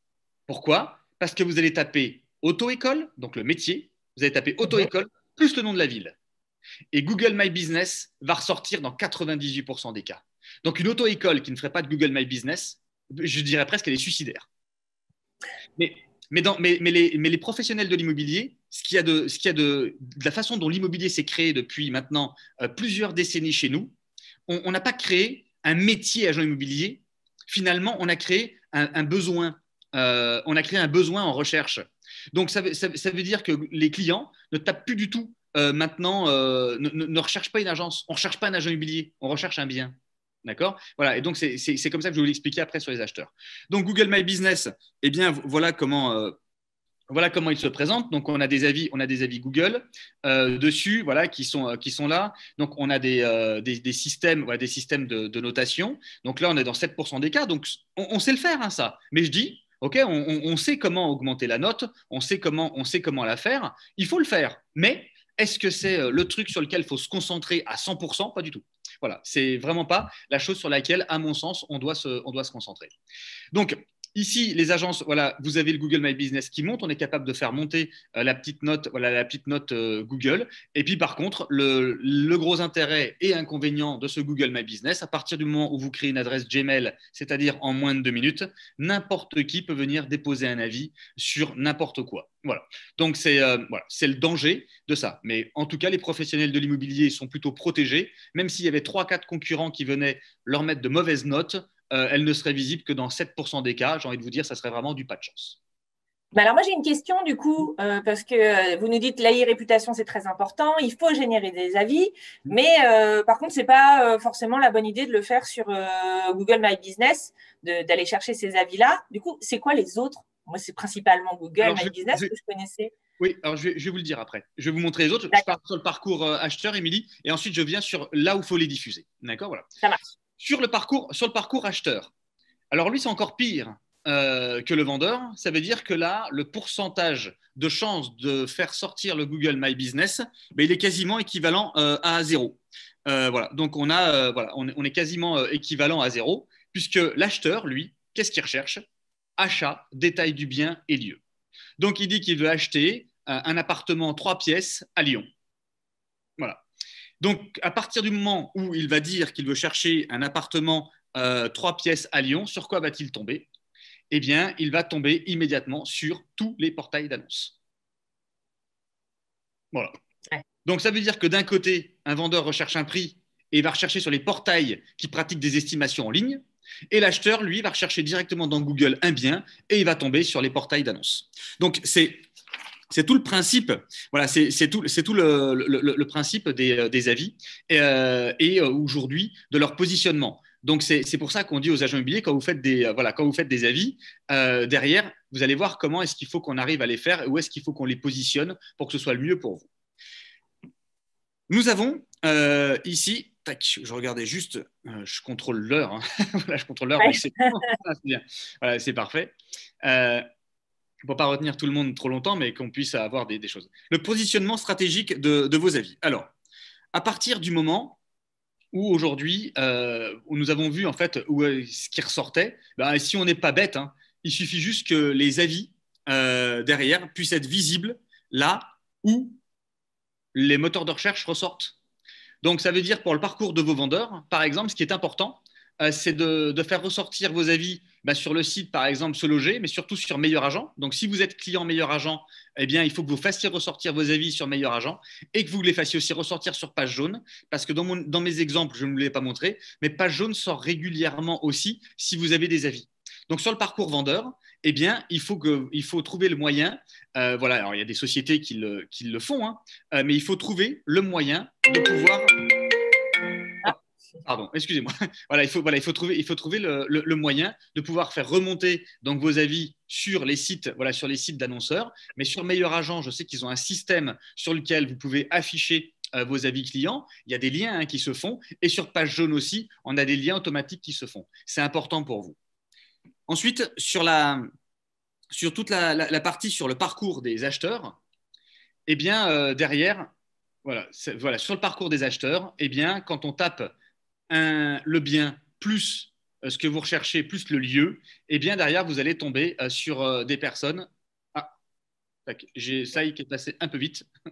Pourquoi parce que vous allez taper auto-école, donc le métier, vous allez taper auto-école plus le nom de la ville. Et Google My Business va ressortir dans 98% des cas. Donc une auto-école qui ne ferait pas de Google My Business, je dirais presque qu'elle est suicidaire. Mais, mais, dans, mais, mais les, les, professionnels de l'immobilier, ce qu'il y a, de, ce y a de, la façon dont l'immobilier s'est créé depuis maintenant euh, plusieurs décennies chez nous, on n'a pas créé un métier agent immobilier. Finalement, on a créé un, un besoin euh, on a créé un besoin en recherche. Donc ça, veut dire que les clients ne tapent plus du tout euh, maintenant, euh, ne, recherchent pas une agence, on ne recherche pas un agent immobilier, on recherche un bien. D'accord Voilà, et donc c'est comme ça que je vais vous l'expliquer après sur les acheteurs. Donc Google My Business, eh bien voilà comment voilà comment il se présente. Donc, on a des avis, on a des avis Google dessus, voilà, qui sont, qui sont là. Donc, on a des, systèmes, voilà, des systèmes de, notation. Donc là, on est dans 7% des cas. Donc, on, sait le faire, hein, ça. Mais je dis, on, sait comment augmenter la note, on sait comment, on sait comment la faire. Il faut le faire, mais est-ce que c'est euh, le truc sur lequel il faut se concentrer à 100% Pas du tout. Voilà, c'est vraiment pas la chose sur laquelle, à mon sens, on doit se, on doit se concentrer. Donc, Ici, les agences, voilà, vous avez le Google My Business qui monte, on est capable de faire monter euh, la petite note, la petite note euh, Google. Et puis par contre, le, gros intérêt et inconvénient de ce Google My Business, à partir du moment où vous créez une adresse Gmail, c'est-à-dire en moins de deux minutes, n'importe qui peut venir déposer un avis sur n'importe quoi. Voilà. Donc c'est euh, c'est le danger de ça. Mais en tout cas, les professionnels de l'immobilier sont plutôt protégés, même s'il y avait trois, quatre concurrents qui venaient leur mettre de mauvaises notes euh, elle ne serait visible que dans 7% des cas. J'ai envie de vous dire, ça serait vraiment du pas de chance. Bah alors moi j'ai une question du coup, euh, parce que euh, vous nous dites l'AI réputation c'est très important, il faut générer des avis, mm. mais par contre c'est pas forcément la bonne idée de le faire sur Google My Business, d'aller chercher ces avis-là. Du coup c'est quoi les autres Moi c'est principalement Google My Business que je connaissais. Oui, alors je vais, vous le dire après. Je vais vous montrer les autres. Je pars sur le parcours acheteur, Émilie, et ensuite je viens sur là où il faut les diffuser. D'accord voilà. Ça marche sur le parcours, sur le parcours acheteur. Alors lui, c'est encore pire euh, que le vendeur. Ça veut dire que là, le pourcentage de chance de faire sortir le Google My Business, ben, il est quasiment équivalent euh, à zéro. Euh, voilà. Donc on, a, on, est quasiment équivalent à zéro, puisque l'acheteur, lui, qu'est-ce qu'il recherche Achat, détail du bien et lieu. Donc il dit qu'il veut acheter un appartement trois pièces à Lyon. Voilà. Donc, à partir du moment où il va dire qu'il veut chercher un appartement euh, trois pièces à Lyon, sur quoi va-t-il tomber Eh bien, il va tomber immédiatement sur tous les portails d'annonces. Voilà. Donc, ça veut dire que d'un côté, un vendeur recherche un prix et va rechercher sur les portails qui pratiquent des estimations en ligne. Et l'acheteur, lui, va rechercher directement dans Google un bien et il va tomber sur les portails d'annonces. Donc, c'est c'est tout le principe. Voilà, c'est tout, tout le, principe des, euh, avis et, euh, euh, aujourd'hui de leur positionnement. Donc c'est pour ça qu'on dit aux agents immobiliers quand vous faites des voilà quand vous faites des avis derrière, vous allez voir comment est-ce qu'il faut qu'on arrive à les faire et où est-ce qu'il faut qu'on les positionne pour que ce soit le mieux pour vous. Nous avons ici Tac, je regardais juste, je contrôle l'heure. Hein. je contrôle l'heure. Ah, c'est parfait ne pas retenir tout le monde trop longtemps, mais qu'on puisse avoir des, choses. Le positionnement stratégique de, vos avis. Alors, à partir du moment où aujourd'hui, euh, nous avons vu en fait où, euh, ce qui ressortait, ben, si on n'est pas bête, hein, il suffit juste que les avis euh, derrière puissent être visibles là où les moteurs de recherche ressortent. Donc, ça veut dire pour le parcours de vos vendeurs, par exemple, ce qui est important, c'est de faire ressortir vos avis bah, sur le site, par exemple, se loger, mais surtout sur Meilleur Agent. Donc, si vous êtes client Meilleur Agent, eh bien, il faut que vous fassiez ressortir vos avis sur Meilleur Agent et que vous les fassiez aussi ressortir sur Page Jaune, parce que dans, mes exemples, je ne vous l'ai pas montré, mais Page Jaune sort régulièrement aussi si vous avez des avis. Donc, sur le parcours vendeur, eh bien, il faut, trouver le moyen. Euh, voilà, alors il y a des sociétés qui le, font, hein, euh, mais il faut trouver le moyen de pouvoir Pardon, excusez-moi. Voilà, il faut, trouver, le, moyen de pouvoir faire remonter donc vos avis sur les sites, voilà, sites d'annonceurs. Mais sur Meilleur Agent, je sais qu'ils ont un système sur lequel vous pouvez afficher euh, vos avis clients. Il y a des liens hein, qui se font. Et sur Page Jaune aussi, on a des liens automatiques qui se font. C'est important pour vous. Ensuite, sur, toute la, partie sur le parcours des acheteurs, eh bien, euh, derrière, voilà, sur le parcours des acheteurs, eh bien, quand on tape le bien plus euh, ce que vous recherchez plus le lieu, et eh bien derrière, vous allez tomber euh, sur euh, des personnes. Ah, j'ai ça qui est passé un peu vite.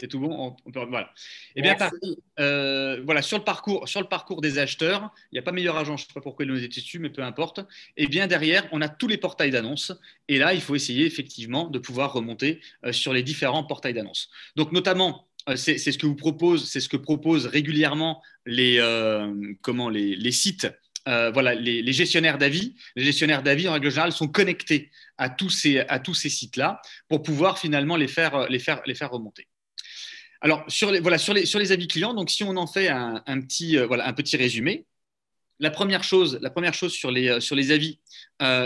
C'est tout bon on Voilà. et eh bien, par, voilà, sur le, parcours, sur le parcours des acheteurs, il n'y a pas meilleur agent, je ne sais pas pourquoi il nous était dessus, mais peu importe. Et eh bien, derrière, on a tous les portails d'annonces. Et là, il faut essayer effectivement de pouvoir remonter sur les différents portails d'annonces. Donc, notamment, euh, c'est ce que vous propose, c'est ce que proposent régulièrement les, euh, comment, les, sites. Euh, voilà, les, gestionnaires d'avis, les gestionnaires d'avis en règle générale sont connectés à tous ces, à tous ces sites-là pour pouvoir finalement les faire, les faire, les faire remonter. Alors sur les, voilà, les, sur les avis clients, donc si on en fait un, petit, voilà, un petit résumé, la première chose, la première chose sur les, sur les avis,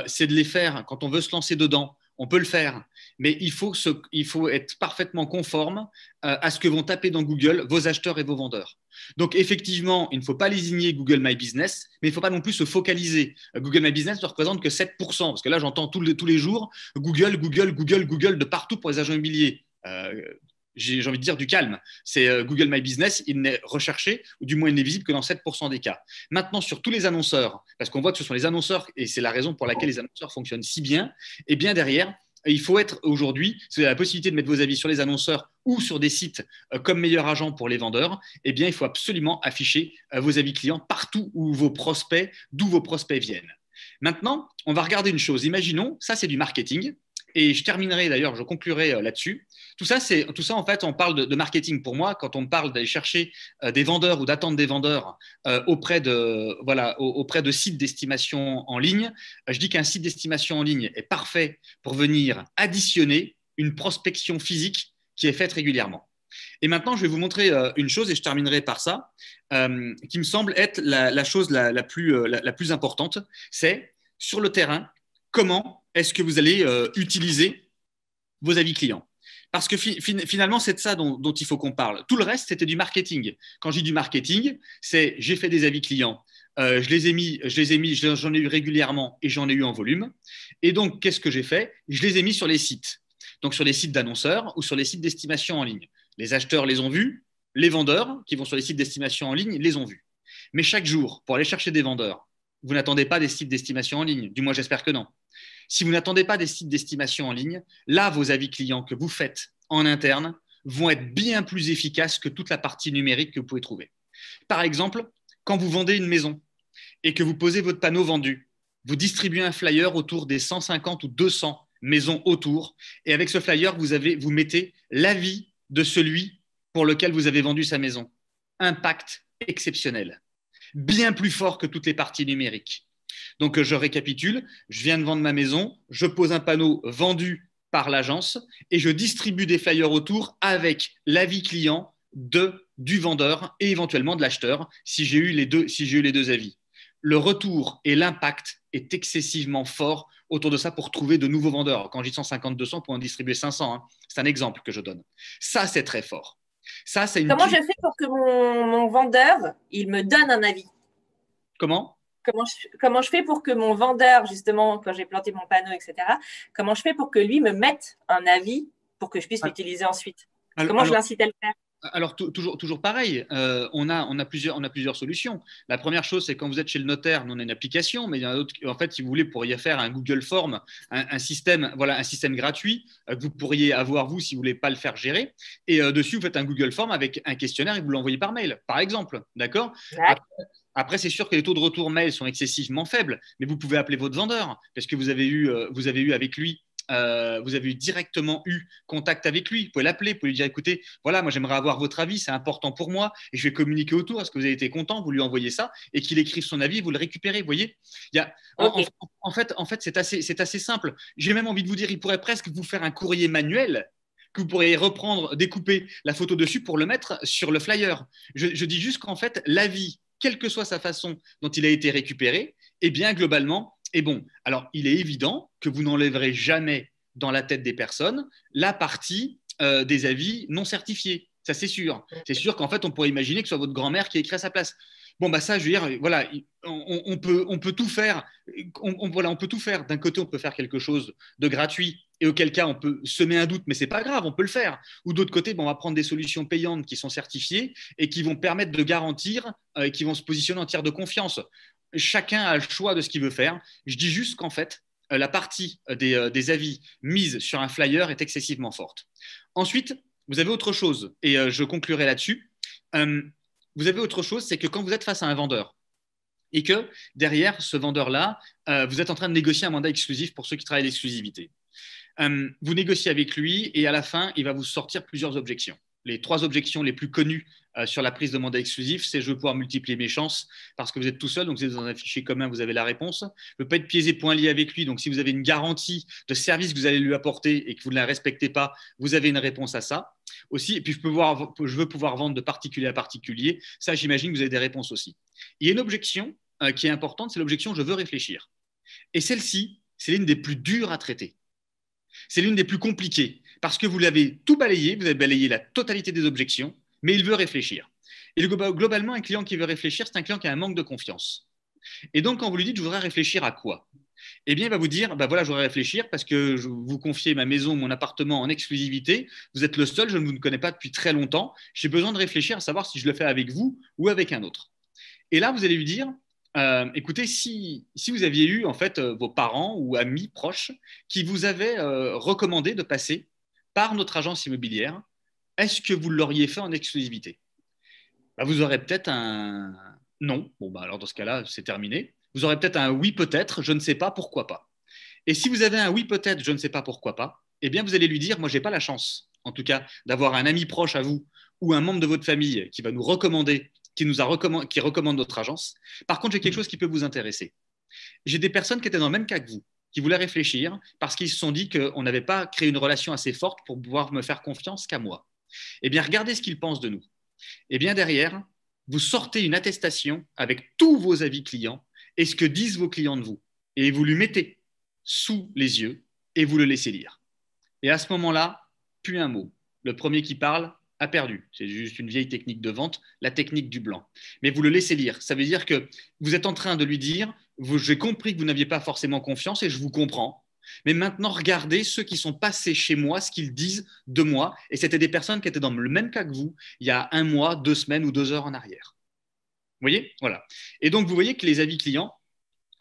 c'est de les faire quand on veut se lancer dedans. On peut le faire mais il faut, faut être parfaitement conforme euh, à ce que vont taper dans Google vos acheteurs et vos vendeurs. Donc effectivement, il ne faut pas lésigner Google My Business, mais il ne faut pas non plus se focaliser. Euh, Google My Business ne représente que 7%, parce que là j'entends les tous les jours Google, Google, Google, Google de partout pour les agents immobiliers. Euh, j'ai envie de dire du calme. C'est Google My Business, il n'est recherché, ou du moins il n'est visible que dans 7% des cas. Maintenant, sur tous les annonceurs, parce qu'on voit que ce sont les annonceurs, et c'est la raison pour laquelle les annonceurs fonctionnent si bien, et eh bien derrière, il faut être aujourd'hui, si vous avez la possibilité de mettre vos avis sur les annonceurs ou sur des sites euh, comme meilleur agent pour les vendeurs, eh bien, il faut absolument afficher euh, vos avis clients partout où vos prospects, d'où vos prospects viennent. Maintenant, on va regarder une chose. Imaginons, ça c'est du marketing. Et je terminerai d'ailleurs, je conclurai euh, là-dessus. Tout ça, c'est tout ça en fait, on parle de, marketing. Pour moi, quand on parle d'aller chercher euh, des vendeurs ou d'attendre des vendeurs euh, auprès de voilà auprès de sites d'estimation en ligne, je dis qu'un site d'estimation en ligne est parfait pour venir additionner une prospection physique qui est faite régulièrement. Et maintenant, je vais vous montrer une chose et je terminerai par ça, qui me semble être la, chose la, plus, la plus importante. C'est sur le terrain, comment est-ce que vous allez euh, utiliser vos avis clients parce que finalement, c'est de ça dont, il faut qu'on parle. Tout le reste, c'était du marketing. Quand je dis du marketing, c'est j'ai fait des avis clients, euh, je les mis, je les ai mis, j'en ai eu régulièrement et j'en ai eu en volume. Et donc, qu'est-ce que j'ai fait Je les ai mis sur les sites, donc sur les sites d'annonceurs ou sur les sites d'estimation en ligne. Les acheteurs les ont vus, les vendeurs qui vont sur les sites d'estimation en ligne les ont vus. Mais chaque jour, pour aller chercher des vendeurs, vous n'attendez pas des sites d'estimation en ligne. Du moins, j'espère que non. Si vous n'attendez pas des sites d'estimation en ligne, là, vos avis clients que vous faites en interne vont être bien plus efficaces que toute la partie numérique que vous pouvez trouver. Par exemple, quand vous vendez une maison et que vous posez votre panneau vendu, vous distribuez un flyer autour des 150 ou 200 maisons autour, et avec ce flyer, vous, vous mettez l'avis de celui pour lequel vous avez vendu sa maison. Impact exceptionnel, bien plus fort que toutes les parties numériques. Donc, euh, je récapitule, je viens de vendre ma maison, je pose un panneau vendu par l'agence et je distribue des flyers autour avec l'avis client de, du vendeur et éventuellement de l'acheteur si j'ai eu les deux, si eu les deux avis. Le retour et l'impact est excessivement fort autour de ça pour trouver de nouveaux vendeurs. Quand j'ai 150, 200, pour en distribuer 500, hein, c'est un exemple que je donne. Ça, c'est très fort. Ça, c'est Comment je fais pour que mon, mon vendeur, il me donne un avis Comment comment je, fais pour que mon vendeur, justement, quand j'ai planté mon panneau, etc., comment je fais pour que lui me mette un avis pour que je puisse ah. l'utiliser ensuite Comment je l'incite à le faire alors toujours, toujours pareil, euh, on, a, on, a plusieurs, on a plusieurs solutions. La première chose, c'est quand vous êtes chez le notaire, nous on a une application, mais il y en a d'autres. En fait, si vous voulez, vous pourriez faire un Google Form, un, système, voilà, un système gratuit euh, que vous pourriez avoir vous si vous voulez pas le faire gérer. Et euh, dessus, vous faites un Google Form avec un questionnaire et vous l'envoyez par mail, par exemple, d'accord après, c'est sûr que les taux de retour mail sont excessivement faibles, mais vous pouvez appeler votre vendeur parce que vous avez eu, euh, vous avez eu avec lui euh, vous avez directement eu contact avec lui. Vous pouvez l'appeler, vous pouvez lui dire écoutez, voilà, moi j'aimerais avoir votre avis, c'est important pour moi, et je vais communiquer autour. Est-ce que vous avez été content Vous lui envoyez ça, et qu'il écrive son avis, vous le récupérez. Vous voyez il y a... en, fait, en fait c'est assez, c'est assez simple. J'ai même envie de vous dire il pourrait presque vous faire un courrier manuel que vous pourriez reprendre, découper la photo dessus pour le mettre sur le flyer. je dis juste qu'en fait, l'avis quelle que soit sa façon dont il a été récupéré, eh bien, globalement, est eh bon. Alors, il est évident que vous n'enlèverez jamais dans la tête des personnes la partie euh, des avis non certifiés. Ça, c'est sûr. C'est sûr qu'en fait, on pourrait imaginer que ce soit votre grand-mère qui écrit à sa place. Bon, bah ça, je veux dire, voilà, on, peut, on peut tout faire. voilà, on peut tout faire. D'un côté, on peut faire quelque chose de gratuit et auquel cas on peut semer un doute, mais c'est pas grave, on peut le faire. Ou d'autre côté, on va prendre des solutions payantes qui sont certifiées et qui vont permettre de garantir euh, et qui vont se positionner en tiers de confiance. Chacun a le choix de ce qu'il veut faire. Je dis juste qu'en fait, euh, la partie euh, des, avis mises sur un flyer est excessivement forte. Ensuite, vous avez autre chose, et je conclurai là-dessus. vous avez autre chose, c'est que quand vous êtes face à un vendeur, et que derrière ce vendeur-là, vous êtes en train de négocier un mandat exclusif pour ceux qui travaillent l'exclusivité. Euh, vous négociez avec lui et à la fin, il va vous sortir plusieurs objections. Les trois objections les plus connues euh, sur la prise de mandat exclusif, c'est je veux pouvoir multiplier mes chances parce que vous êtes tout seul, donc vous êtes dans un fichier commun, vous avez la réponse. Je ne veux pas être piégé point lié avec lui, donc si vous avez une garantie de service que vous allez lui apporter et que vous ne la respectez pas, vous avez une réponse à ça aussi. Et puis je, peux voir, je veux pouvoir vendre de particulier à particulier, ça j'imagine que vous avez des réponses aussi. Il y a une objection euh, qui est importante, c'est l'objection je veux réfléchir. Et celle-ci, c'est l'une des plus dures à traiter. C'est l'une des plus compliquées, parce que vous l'avez tout balayé, vous avez balayé la totalité des objections, mais il veut réfléchir. Et globalement, un client qui veut réfléchir, c'est un client qui a un manque de confiance. Et donc, quand vous lui dites, je voudrais réfléchir à quoi eh bien, il va vous dire, bah voilà, je voudrais réfléchir parce que je vous confiez ma maison, mon appartement en exclusivité. Vous êtes le seul, je ne vous connais pas depuis très longtemps. J'ai besoin de réfléchir à savoir si je le fais avec vous ou avec un autre. Et là, vous allez lui dire, euh, écoutez, si, vous aviez eu en fait euh, vos parents ou amis proches qui vous avaient euh, recommandé de passer par notre agence immobilière, est-ce que vous l'auriez fait en exclusivité bah, Vous aurez peut-être un non. Bon, bah, alors dans ce cas-là, c'est terminé. Vous aurez peut-être un oui, peut-être, je ne sais pas, pourquoi pas. Et si vous avez un oui, peut-être, je ne sais pas, pourquoi pas, eh bien, vous allez lui dire, moi, j'ai pas la chance, en tout cas, d'avoir un ami proche à vous ou un membre de votre famille qui va nous recommander qui, nous a qui recommande notre agence. Par contre, j'ai quelque mmh. chose qui peut vous intéresser. J'ai des personnes qui étaient dans le même cas que vous, qui voulaient réfléchir parce qu'ils se sont dit qu'on n'avait pas créé une relation assez forte pour pouvoir me faire confiance qu'à moi. Eh bien, regardez ce qu'ils pensent de nous. Eh bien, derrière, vous sortez une attestation avec tous vos avis clients et ce que disent vos clients de vous. Et vous lui mettez sous les yeux et vous le laissez lire. Et à ce moment-là, plus un mot. Le premier qui parle, a perdu. C'est juste une vieille technique de vente, la technique du blanc. Mais vous le laissez lire. Ça veut dire que vous êtes en train de lui dire, j'ai compris que vous n'aviez pas forcément confiance et je vous comprends. Mais maintenant, regardez ceux qui sont passés chez moi, ce qu'ils disent de moi. Et c'était des personnes qui étaient dans le même cas que vous, il y a un mois, deux semaines ou deux heures en arrière. Vous voyez Voilà. Et donc, vous voyez que les avis clients,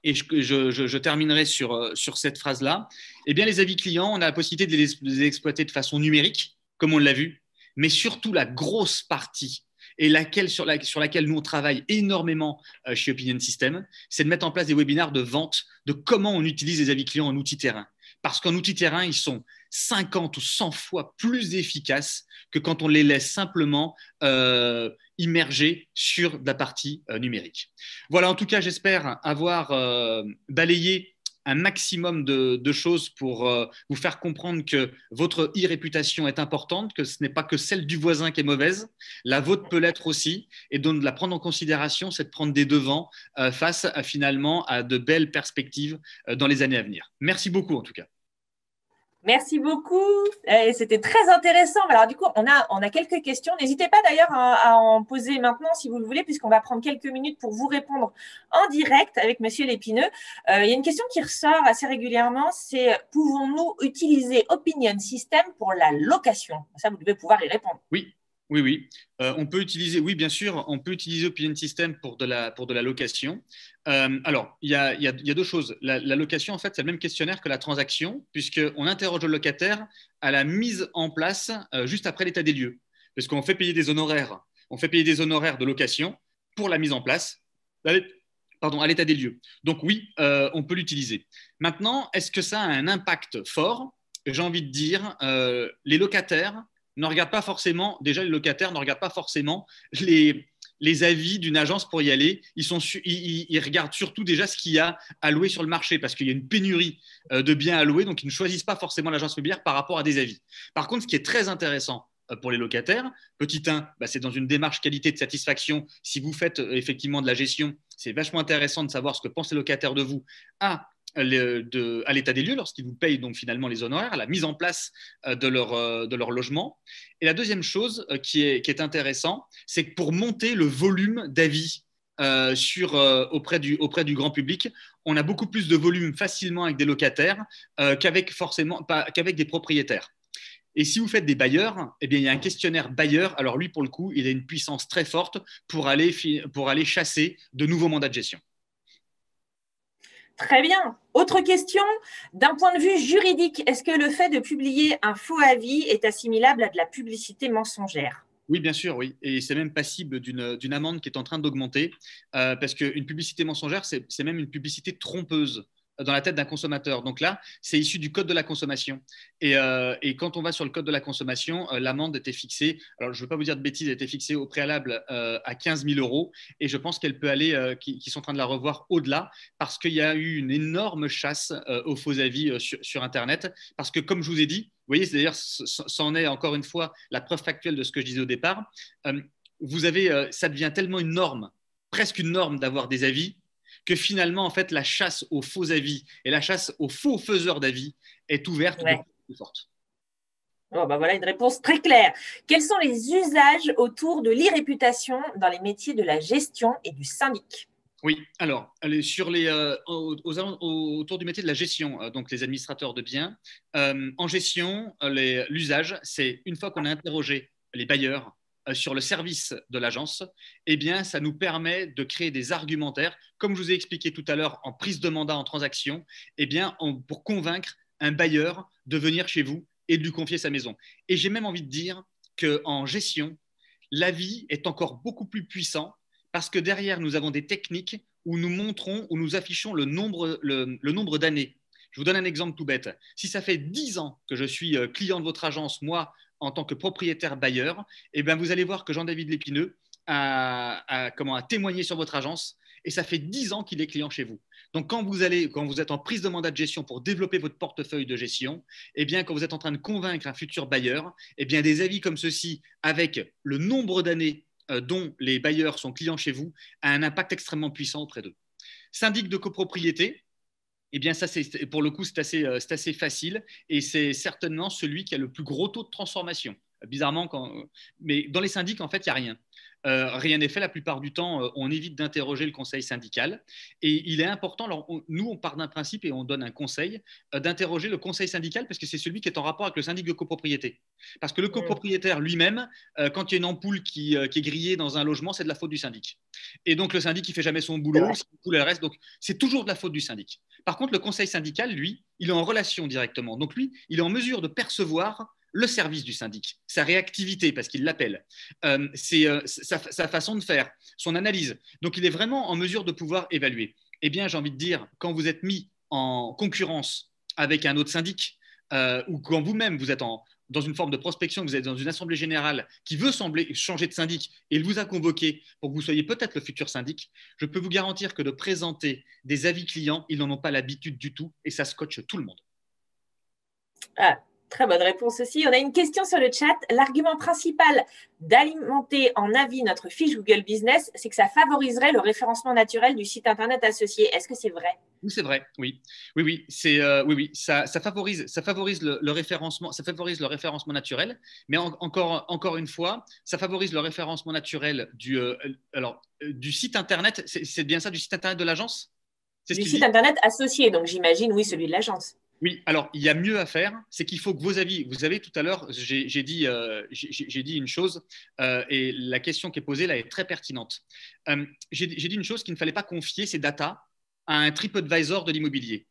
et je, terminerai sur, euh, sur cette phrase-là, eh bien, les avis clients, on a la possibilité de les exploiter de façon numérique, comme on l'a vu mais surtout la grosse partie et laquelle, sur, laquelle nous on travaille énormément euh, chez Opinion System, c'est de mettre en place des webinaires de vente de comment on utilise les avis clients en outil terrain. Parce qu'en outils terrain, ils sont 50 ou 100 fois plus efficaces que quand on les laisse simplement euh, immerger sur la partie euh, numérique. Voilà, en tout cas, j'espère avoir balayé un maximum de, choses pour euh, vous faire comprendre que votre e-réputation est importante, que ce n'est pas que celle du voisin qui est mauvaise, la vôtre peut l'être aussi, et donc de la prendre en considération, c'est de prendre des devants euh, face à, euh, finalement à de belles perspectives dans les années à venir. Merci beaucoup en tout cas. Merci beaucoup. Eh, c'était très intéressant. Alors du coup, on a, on a quelques questions. N'hésitez pas d'ailleurs hein, à, en poser maintenant si vous le voulez, puisqu'on va prendre quelques minutes pour vous répondre en direct avec Monsieur Lépineux. Euh, il y a une question qui ressort assez régulièrement, c'est pouvons-nous utiliser Opinion System pour la location Ça, vous devez pouvoir y répondre. Oui, oui, oui. Euh, on peut utiliser, oui, bien sûr, on peut utiliser Open System pour de la, pour de la location. Euh, alors, il y a, deux choses. La, location, en fait, c'est le même questionnaire que la transaction, puisqu'on interroge le locataire à la mise en place euh, juste après l'état des lieux. Parce qu'on fait payer des honoraires. On fait payer des honoraires de location pour la mise en place. pardon, à l'état des lieux. Donc oui, on peut l'utiliser. Maintenant, est-ce que ça a un impact fort J'ai envie de dire, les locataires ne regarde pas forcément, déjà les locataires ne regardent pas forcément les, avis d'une agence pour y aller. Ils, sont, ils, regardent surtout déjà ce qu'il y a à louer sur le marché parce qu'il y a une pénurie euh, de biens à louer, donc ils ne choisissent pas forcément l'agence immobilière par rapport à des avis. Par contre, ce qui est très intéressant euh, pour les locataires. Petit 1, bah, c'est dans une démarche qualité de satisfaction. Si vous faites euh, effectivement de la gestion, c'est vachement intéressant de savoir ce que pensent les locataires de vous. Ah de, à l'état des lieux lorsqu'ils vous payent donc finalement les honoraires, la mise en place euh, de leur, euh, de leur logement. Et la deuxième chose euh, qui est, qui est intéressant, c'est que pour monter le volume d'avis auprès, du, auprès du grand public, on a beaucoup plus de volume facilement avec des locataires qu'avec forcément qu'avec des propriétaires. Et si vous faites des bailleurs, eh bien, il y a un questionnaire bailleur. Alors lui, pour le coup, il a une puissance très forte pour aller, pour aller chasser de nouveaux mandats de gestion. Très bien. Autre question, d'un point de vue juridique, est-ce que le fait de publier un faux avis est assimilable à de la publicité mensongère oui, bien sûr, oui. Et c'est même passible d'une amende qui est en train d'augmenter, euh, parce qu'une publicité mensongère, c'est même une publicité trompeuse dans la tête d'un consommateur. Donc là, c'est issu du code de la consommation. Et, euh, quand on va sur le code de la consommation, euh, l'amende était fixée, alors je ne veux pas vous dire de bêtises, elle était fixée au préalable euh, à 15 000 euros. Et je pense qu'elle peut aller, qu'ils sont en train de la revoir au-delà, parce qu'il y a eu une énorme chasse aux faux avis sur, Internet. Parce que, comme je vous ai dit, vous voyez, c'est-à-dire, d'ailleurs, c'en est encore une fois la preuve factuelle de ce que je disais au départ. vous avez, ça devient tellement une norme, presque une norme d'avoir des avis que finalement, en fait, la chasse aux faux avis et la chasse aux faux faiseurs d'avis est ouverte forte. Bah, voilà une réponse très claire. Quels sont les usages autour de l'irréputation dans les métiers de la gestion et du syndic oui, alors, sur les, euh, autour du métier de la gestion, euh, donc les administrateurs de biens, euh, en gestion, l'usage, c'est une fois qu'on a interrogé les bailleurs, euh, sur le service de l'agence, eh bien, ça nous permet de créer des argumentaires, comme je vous ai expliqué tout à l'heure en prise de mandat en transaction, eh bien, pour convaincre un bailleur de venir chez vous et de lui confier sa maison. Et j'ai même envie de dire qu'en gestion, l'avis est encore beaucoup plus puissant parce que derrière, nous avons des techniques où nous montrons, où nous affichons le nombre, le nombre d'années. Je vous donne un exemple tout bête. Si ça fait 10 ans que je suis euh, client de votre agence, moi, en tant que propriétaire bailleur, eh bien, vous allez voir que Jean-David Lépineux a, comment, a témoigné sur votre agence et ça fait 10 ans qu'il est client chez vous. Donc, quand vous, allez, quand vous êtes en prise de mandat de gestion pour développer votre portefeuille de gestion, eh bien, quand vous êtes en train de convaincre un futur bailleur, eh bien, des avis comme ceci, avec le nombre d'années euh, dont les bailleurs sont clients chez vous, a un impact extrêmement puissant auprès d'eux. Syndic de copropriété, eh bien, ça, c'est, pour le coup, c'est assez, euh, c'est assez facile et c'est certainement celui qui a le plus gros taux de transformation. Bizarrement, euh, mais dans les syndics, en fait, il n'y a rien. Euh, rien n'est fait. La plupart du temps, euh, on évite d'interroger le conseil syndical. Et il est important, nous, on part d'un principe et on donne un conseil, euh, d'interroger le conseil syndical parce que c'est celui qui est en rapport avec le syndic de copropriété. Parce que le mm. copropriétaire lui-même, quand il y a une ampoule qui, est grillée dans un logement, c'est de la faute du syndic. Et donc, le syndic, il fait jamais son boulot, tout le reste. Donc, c'est toujours de la faute du syndic. Par contre, le conseil syndical, lui, il est en relation directement. Donc, lui, il est en mesure de percevoir le service du syndic, sa réactivité, parce qu'il l'appelle, euh, euh sa, façon de faire, son analyse. Donc il est vraiment en mesure de pouvoir évaluer. Eh bien, j'ai envie de dire, quand vous êtes mis en concurrence avec un autre syndic, euh, ou quand vous-même vous êtes dans une forme de prospection, vous êtes dans une assemblée générale qui veut sembler changer de syndic et il vous a convoqué pour que vous soyez peut-être le futur syndic, je peux vous garantir que de présenter des avis clients, ils n'en ont pas l'habitude du tout et ça scotche tout le monde. Ah, Très bonne réponse aussi. On a une question sur le chat. L'argument principal d'alimenter en avis notre fiche Google Business, c'est que ça favoriserait le référencement naturel du site internet associé. Est-ce que c'est vrai Oui, c'est vrai. Oui, oui, oui, c'est euh, oui, oui, ça, ça, favorise, ça favorise le, référencement, ça favorise le référencement naturel. Mais encore, encore une fois, ça favorise le référencement naturel du, euh, euh, alors, du site internet. C'est bien ça, du site internet de l'agence. Du site internet associé, donc j'imagine, oui, celui de l'agence. Oui, alors il y a mieux à faire, c'est qu'il faut que vos avis, vous avez tout à l'heure, j'ai dit, euh, dit une chose, euh, et la question qui est posée là est très pertinente. Euh, j'ai dit une chose qu'il ne fallait pas confier ces datas à un TripAdvisor de l'immobilier.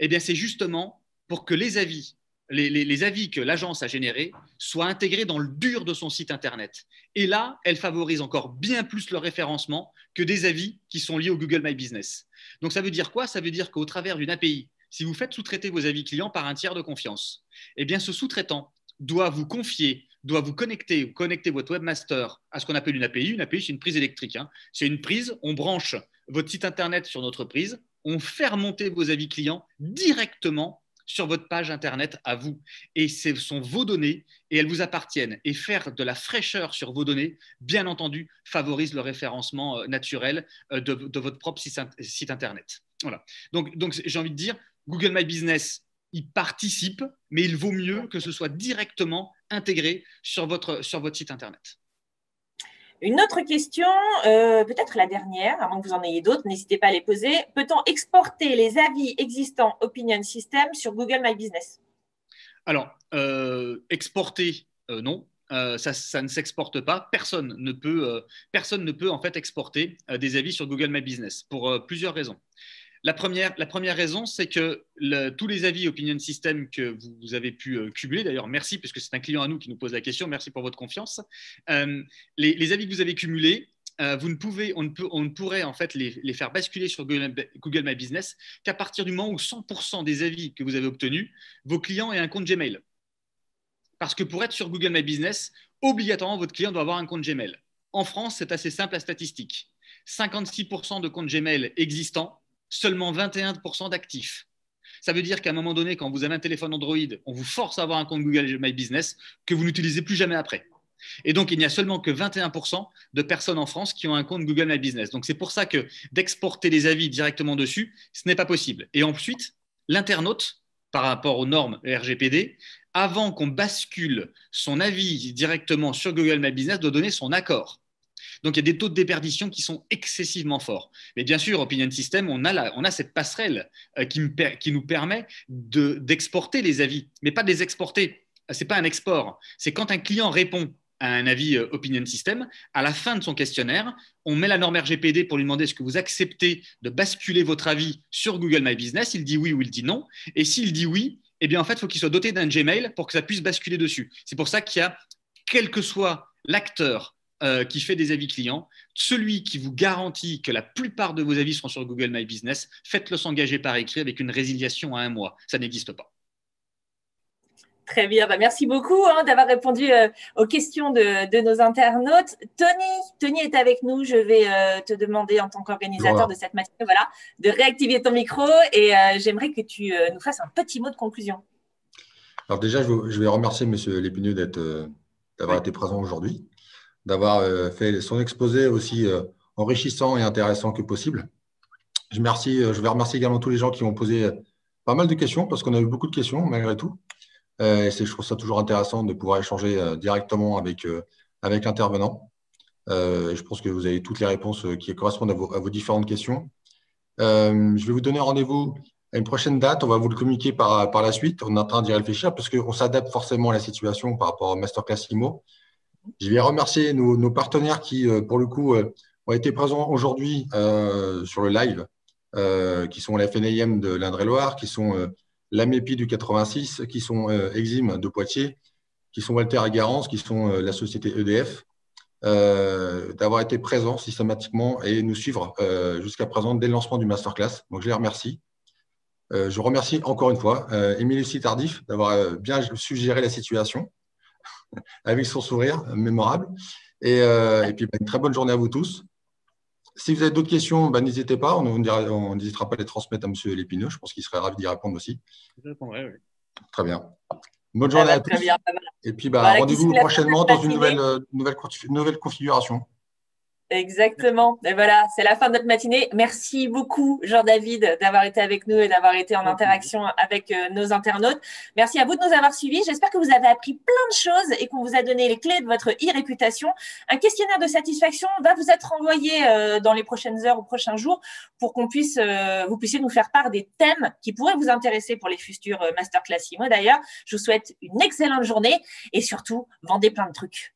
Eh bien, c'est justement pour que les avis, les, les avis que l'agence a générés soient intégrés dans le dur de son site Internet. Et là, elle favorise encore bien plus le référencement que des avis qui sont liés au Google My Business. Donc ça veut dire quoi Ça veut dire qu'au travers d'une API si vous faites sous-traiter vos avis clients par un tiers de confiance, eh bien ce sous-traitant doit vous confier, doit vous connecter ou connecter votre webmaster à ce qu'on appelle une API. Une API, c'est une prise électrique. Hein. C'est une prise, on branche votre site internet sur notre prise, on fait remonter vos avis clients directement sur votre page internet à vous. Et ce sont vos données et elles vous appartiennent. Et faire de la fraîcheur sur vos données, bien entendu, favorise le référencement euh, naturel euh, de, votre propre site, internet. Voilà. donc j'ai envie de dire, Google My Business y participe, mais il vaut mieux que ce soit directement intégré sur votre, sur votre site Internet. Une autre question, euh, peut-être la dernière, avant que vous en ayez d'autres, n'hésitez pas à les poser. Peut-on exporter les avis existants Opinion System sur Google My Business Alors, euh, exporter, euh, non. ça, ne s'exporte pas. Personne ne peut, personne ne peut en fait exporter des avis sur Google My Business pour plusieurs raisons. La première, la première raison, c'est que tous les avis opinion system que vous, avez pu euh, cumuler, d'ailleurs merci, puisque c'est un client à nous qui nous pose la question, merci pour votre confiance, euh, les, avis que vous avez cumulés, euh, vous ne pouvez, on, ne peut, on pourrait en fait les, faire basculer sur Google, Google My Business qu'à partir du moment où 100% des avis que vous avez obtenus, vos clients aient un compte Gmail. Parce que pour être sur Google My Business, obligatoirement, votre client doit avoir un compte Gmail. En France, c'est assez simple à statistique. 56% de comptes Gmail existants seulement 21% d'actifs. Ça veut dire qu'à un moment donné, quand vous avez un téléphone Android, on vous force à avoir un compte Google My Business que vous n'utilisez plus jamais après. Et donc, il n'y a seulement que 21% de personnes en France qui ont un compte Google My Business. Donc, c'est pour ça que d'exporter les avis directement dessus, ce n'est pas possible. Et ensuite, l'internaute, par rapport aux normes RGPD, avant qu'on bascule son avis directement sur Google My Business, doit donner son accord. Donc il y a des taux de déperdition qui sont excessivement forts. Mais bien sûr, Opinion System, on a, on a cette passerelle euh, qui, me, qui nous permet d'exporter les avis, mais pas de les exporter. Ce n'est pas un export. C'est quand un client répond à un avis euh, Opinion System, à la fin de son questionnaire, on met la norme RGPD pour lui demander est-ce que vous acceptez de basculer votre avis sur Google My Business. Il dit oui ou il dit non. Et s'il dit oui, eh bien en fait, il faut qu'il soit doté d'un Gmail pour que ça puisse basculer dessus. C'est pour ça qu'il y a, quel que soit l'acteur euh, qui fait des avis clients, celui qui vous garantit que la plupart de vos avis seront sur Google My Business, faites-le s'engager par écrit avec une résiliation à un mois. Ça n'existe pas. Très bien, bah, merci beaucoup hein, d'avoir répondu euh, aux questions de, nos internautes. Tony, Tony est avec nous. Je vais euh, te demander en tant qu'organisateur de cette matinée, de réactiver ton micro et j'aimerais que tu nous fasses un petit mot de conclusion. Alors déjà, je, vais remercier Monsieur Lépineux d'avoir été présent aujourd'hui d'avoir euh, fait son exposé aussi euh, enrichissant et intéressant que possible. Euh, je, vais remercier également tous les gens qui ont posé pas mal de questions, parce qu'on a eu beaucoup de questions malgré tout. je trouve ça toujours intéressant de pouvoir échanger directement avec, l'intervenant. je pense que vous avez toutes les réponses qui correspondent à vos, différentes questions. je vais vous donner rendez-vous à une prochaine date. On va vous le communiquer par, par la suite. On est en train d'y réfléchir parce qu'on s'adapte forcément à la situation par rapport au Masterclass IMO. Je vais remercier nos, partenaires qui, euh, pour le coup, euh, ont été présents aujourd'hui euh, sur le live, qui sont la FNIM de l'Indre-et-Loire, qui sont euh, l'AMEPI du 86, qui sont Exim de Poitiers, qui sont Walter et Garance, qui sont la société EDF, d'avoir été présents systématiquement et nous suivre jusqu'à présent dès le lancement du masterclass. Donc, je les remercie. je remercie encore une fois Émilie Tardif d'avoir bien suggéré la situation avec son sourire mémorable. Et, euh, puis, bah, une très bonne journée à vous tous. Si vous avez d'autres questions, bah, n'hésitez pas. On n'hésitera pas à les transmettre à M. Lépineux. Je pense qu'il serait ravi d'y répondre aussi. Très bien. Bonne journée eh ben, à tous. et puis, bah, rendez-vous prochainement dans une euh, nouvelle configuration. Exactement. Et voilà, c'est la fin de notre matinée. Merci beaucoup, Jean-David, d'avoir été avec nous et d'avoir été en interaction avec euh, nos internautes. Merci à vous de nous avoir suivis. J'espère que vous avez appris plein de choses et qu'on vous a donné les clés de votre e-réputation. Un questionnaire de satisfaction va vous être envoyé euh, dans les prochaines heures ou prochains jours pour qu'on puisse, euh, vous puissiez nous faire part des thèmes qui pourraient vous intéresser pour les futurs masterclass Moi, D'ailleurs, je vous souhaite une excellente journée et surtout, vendez plein de trucs.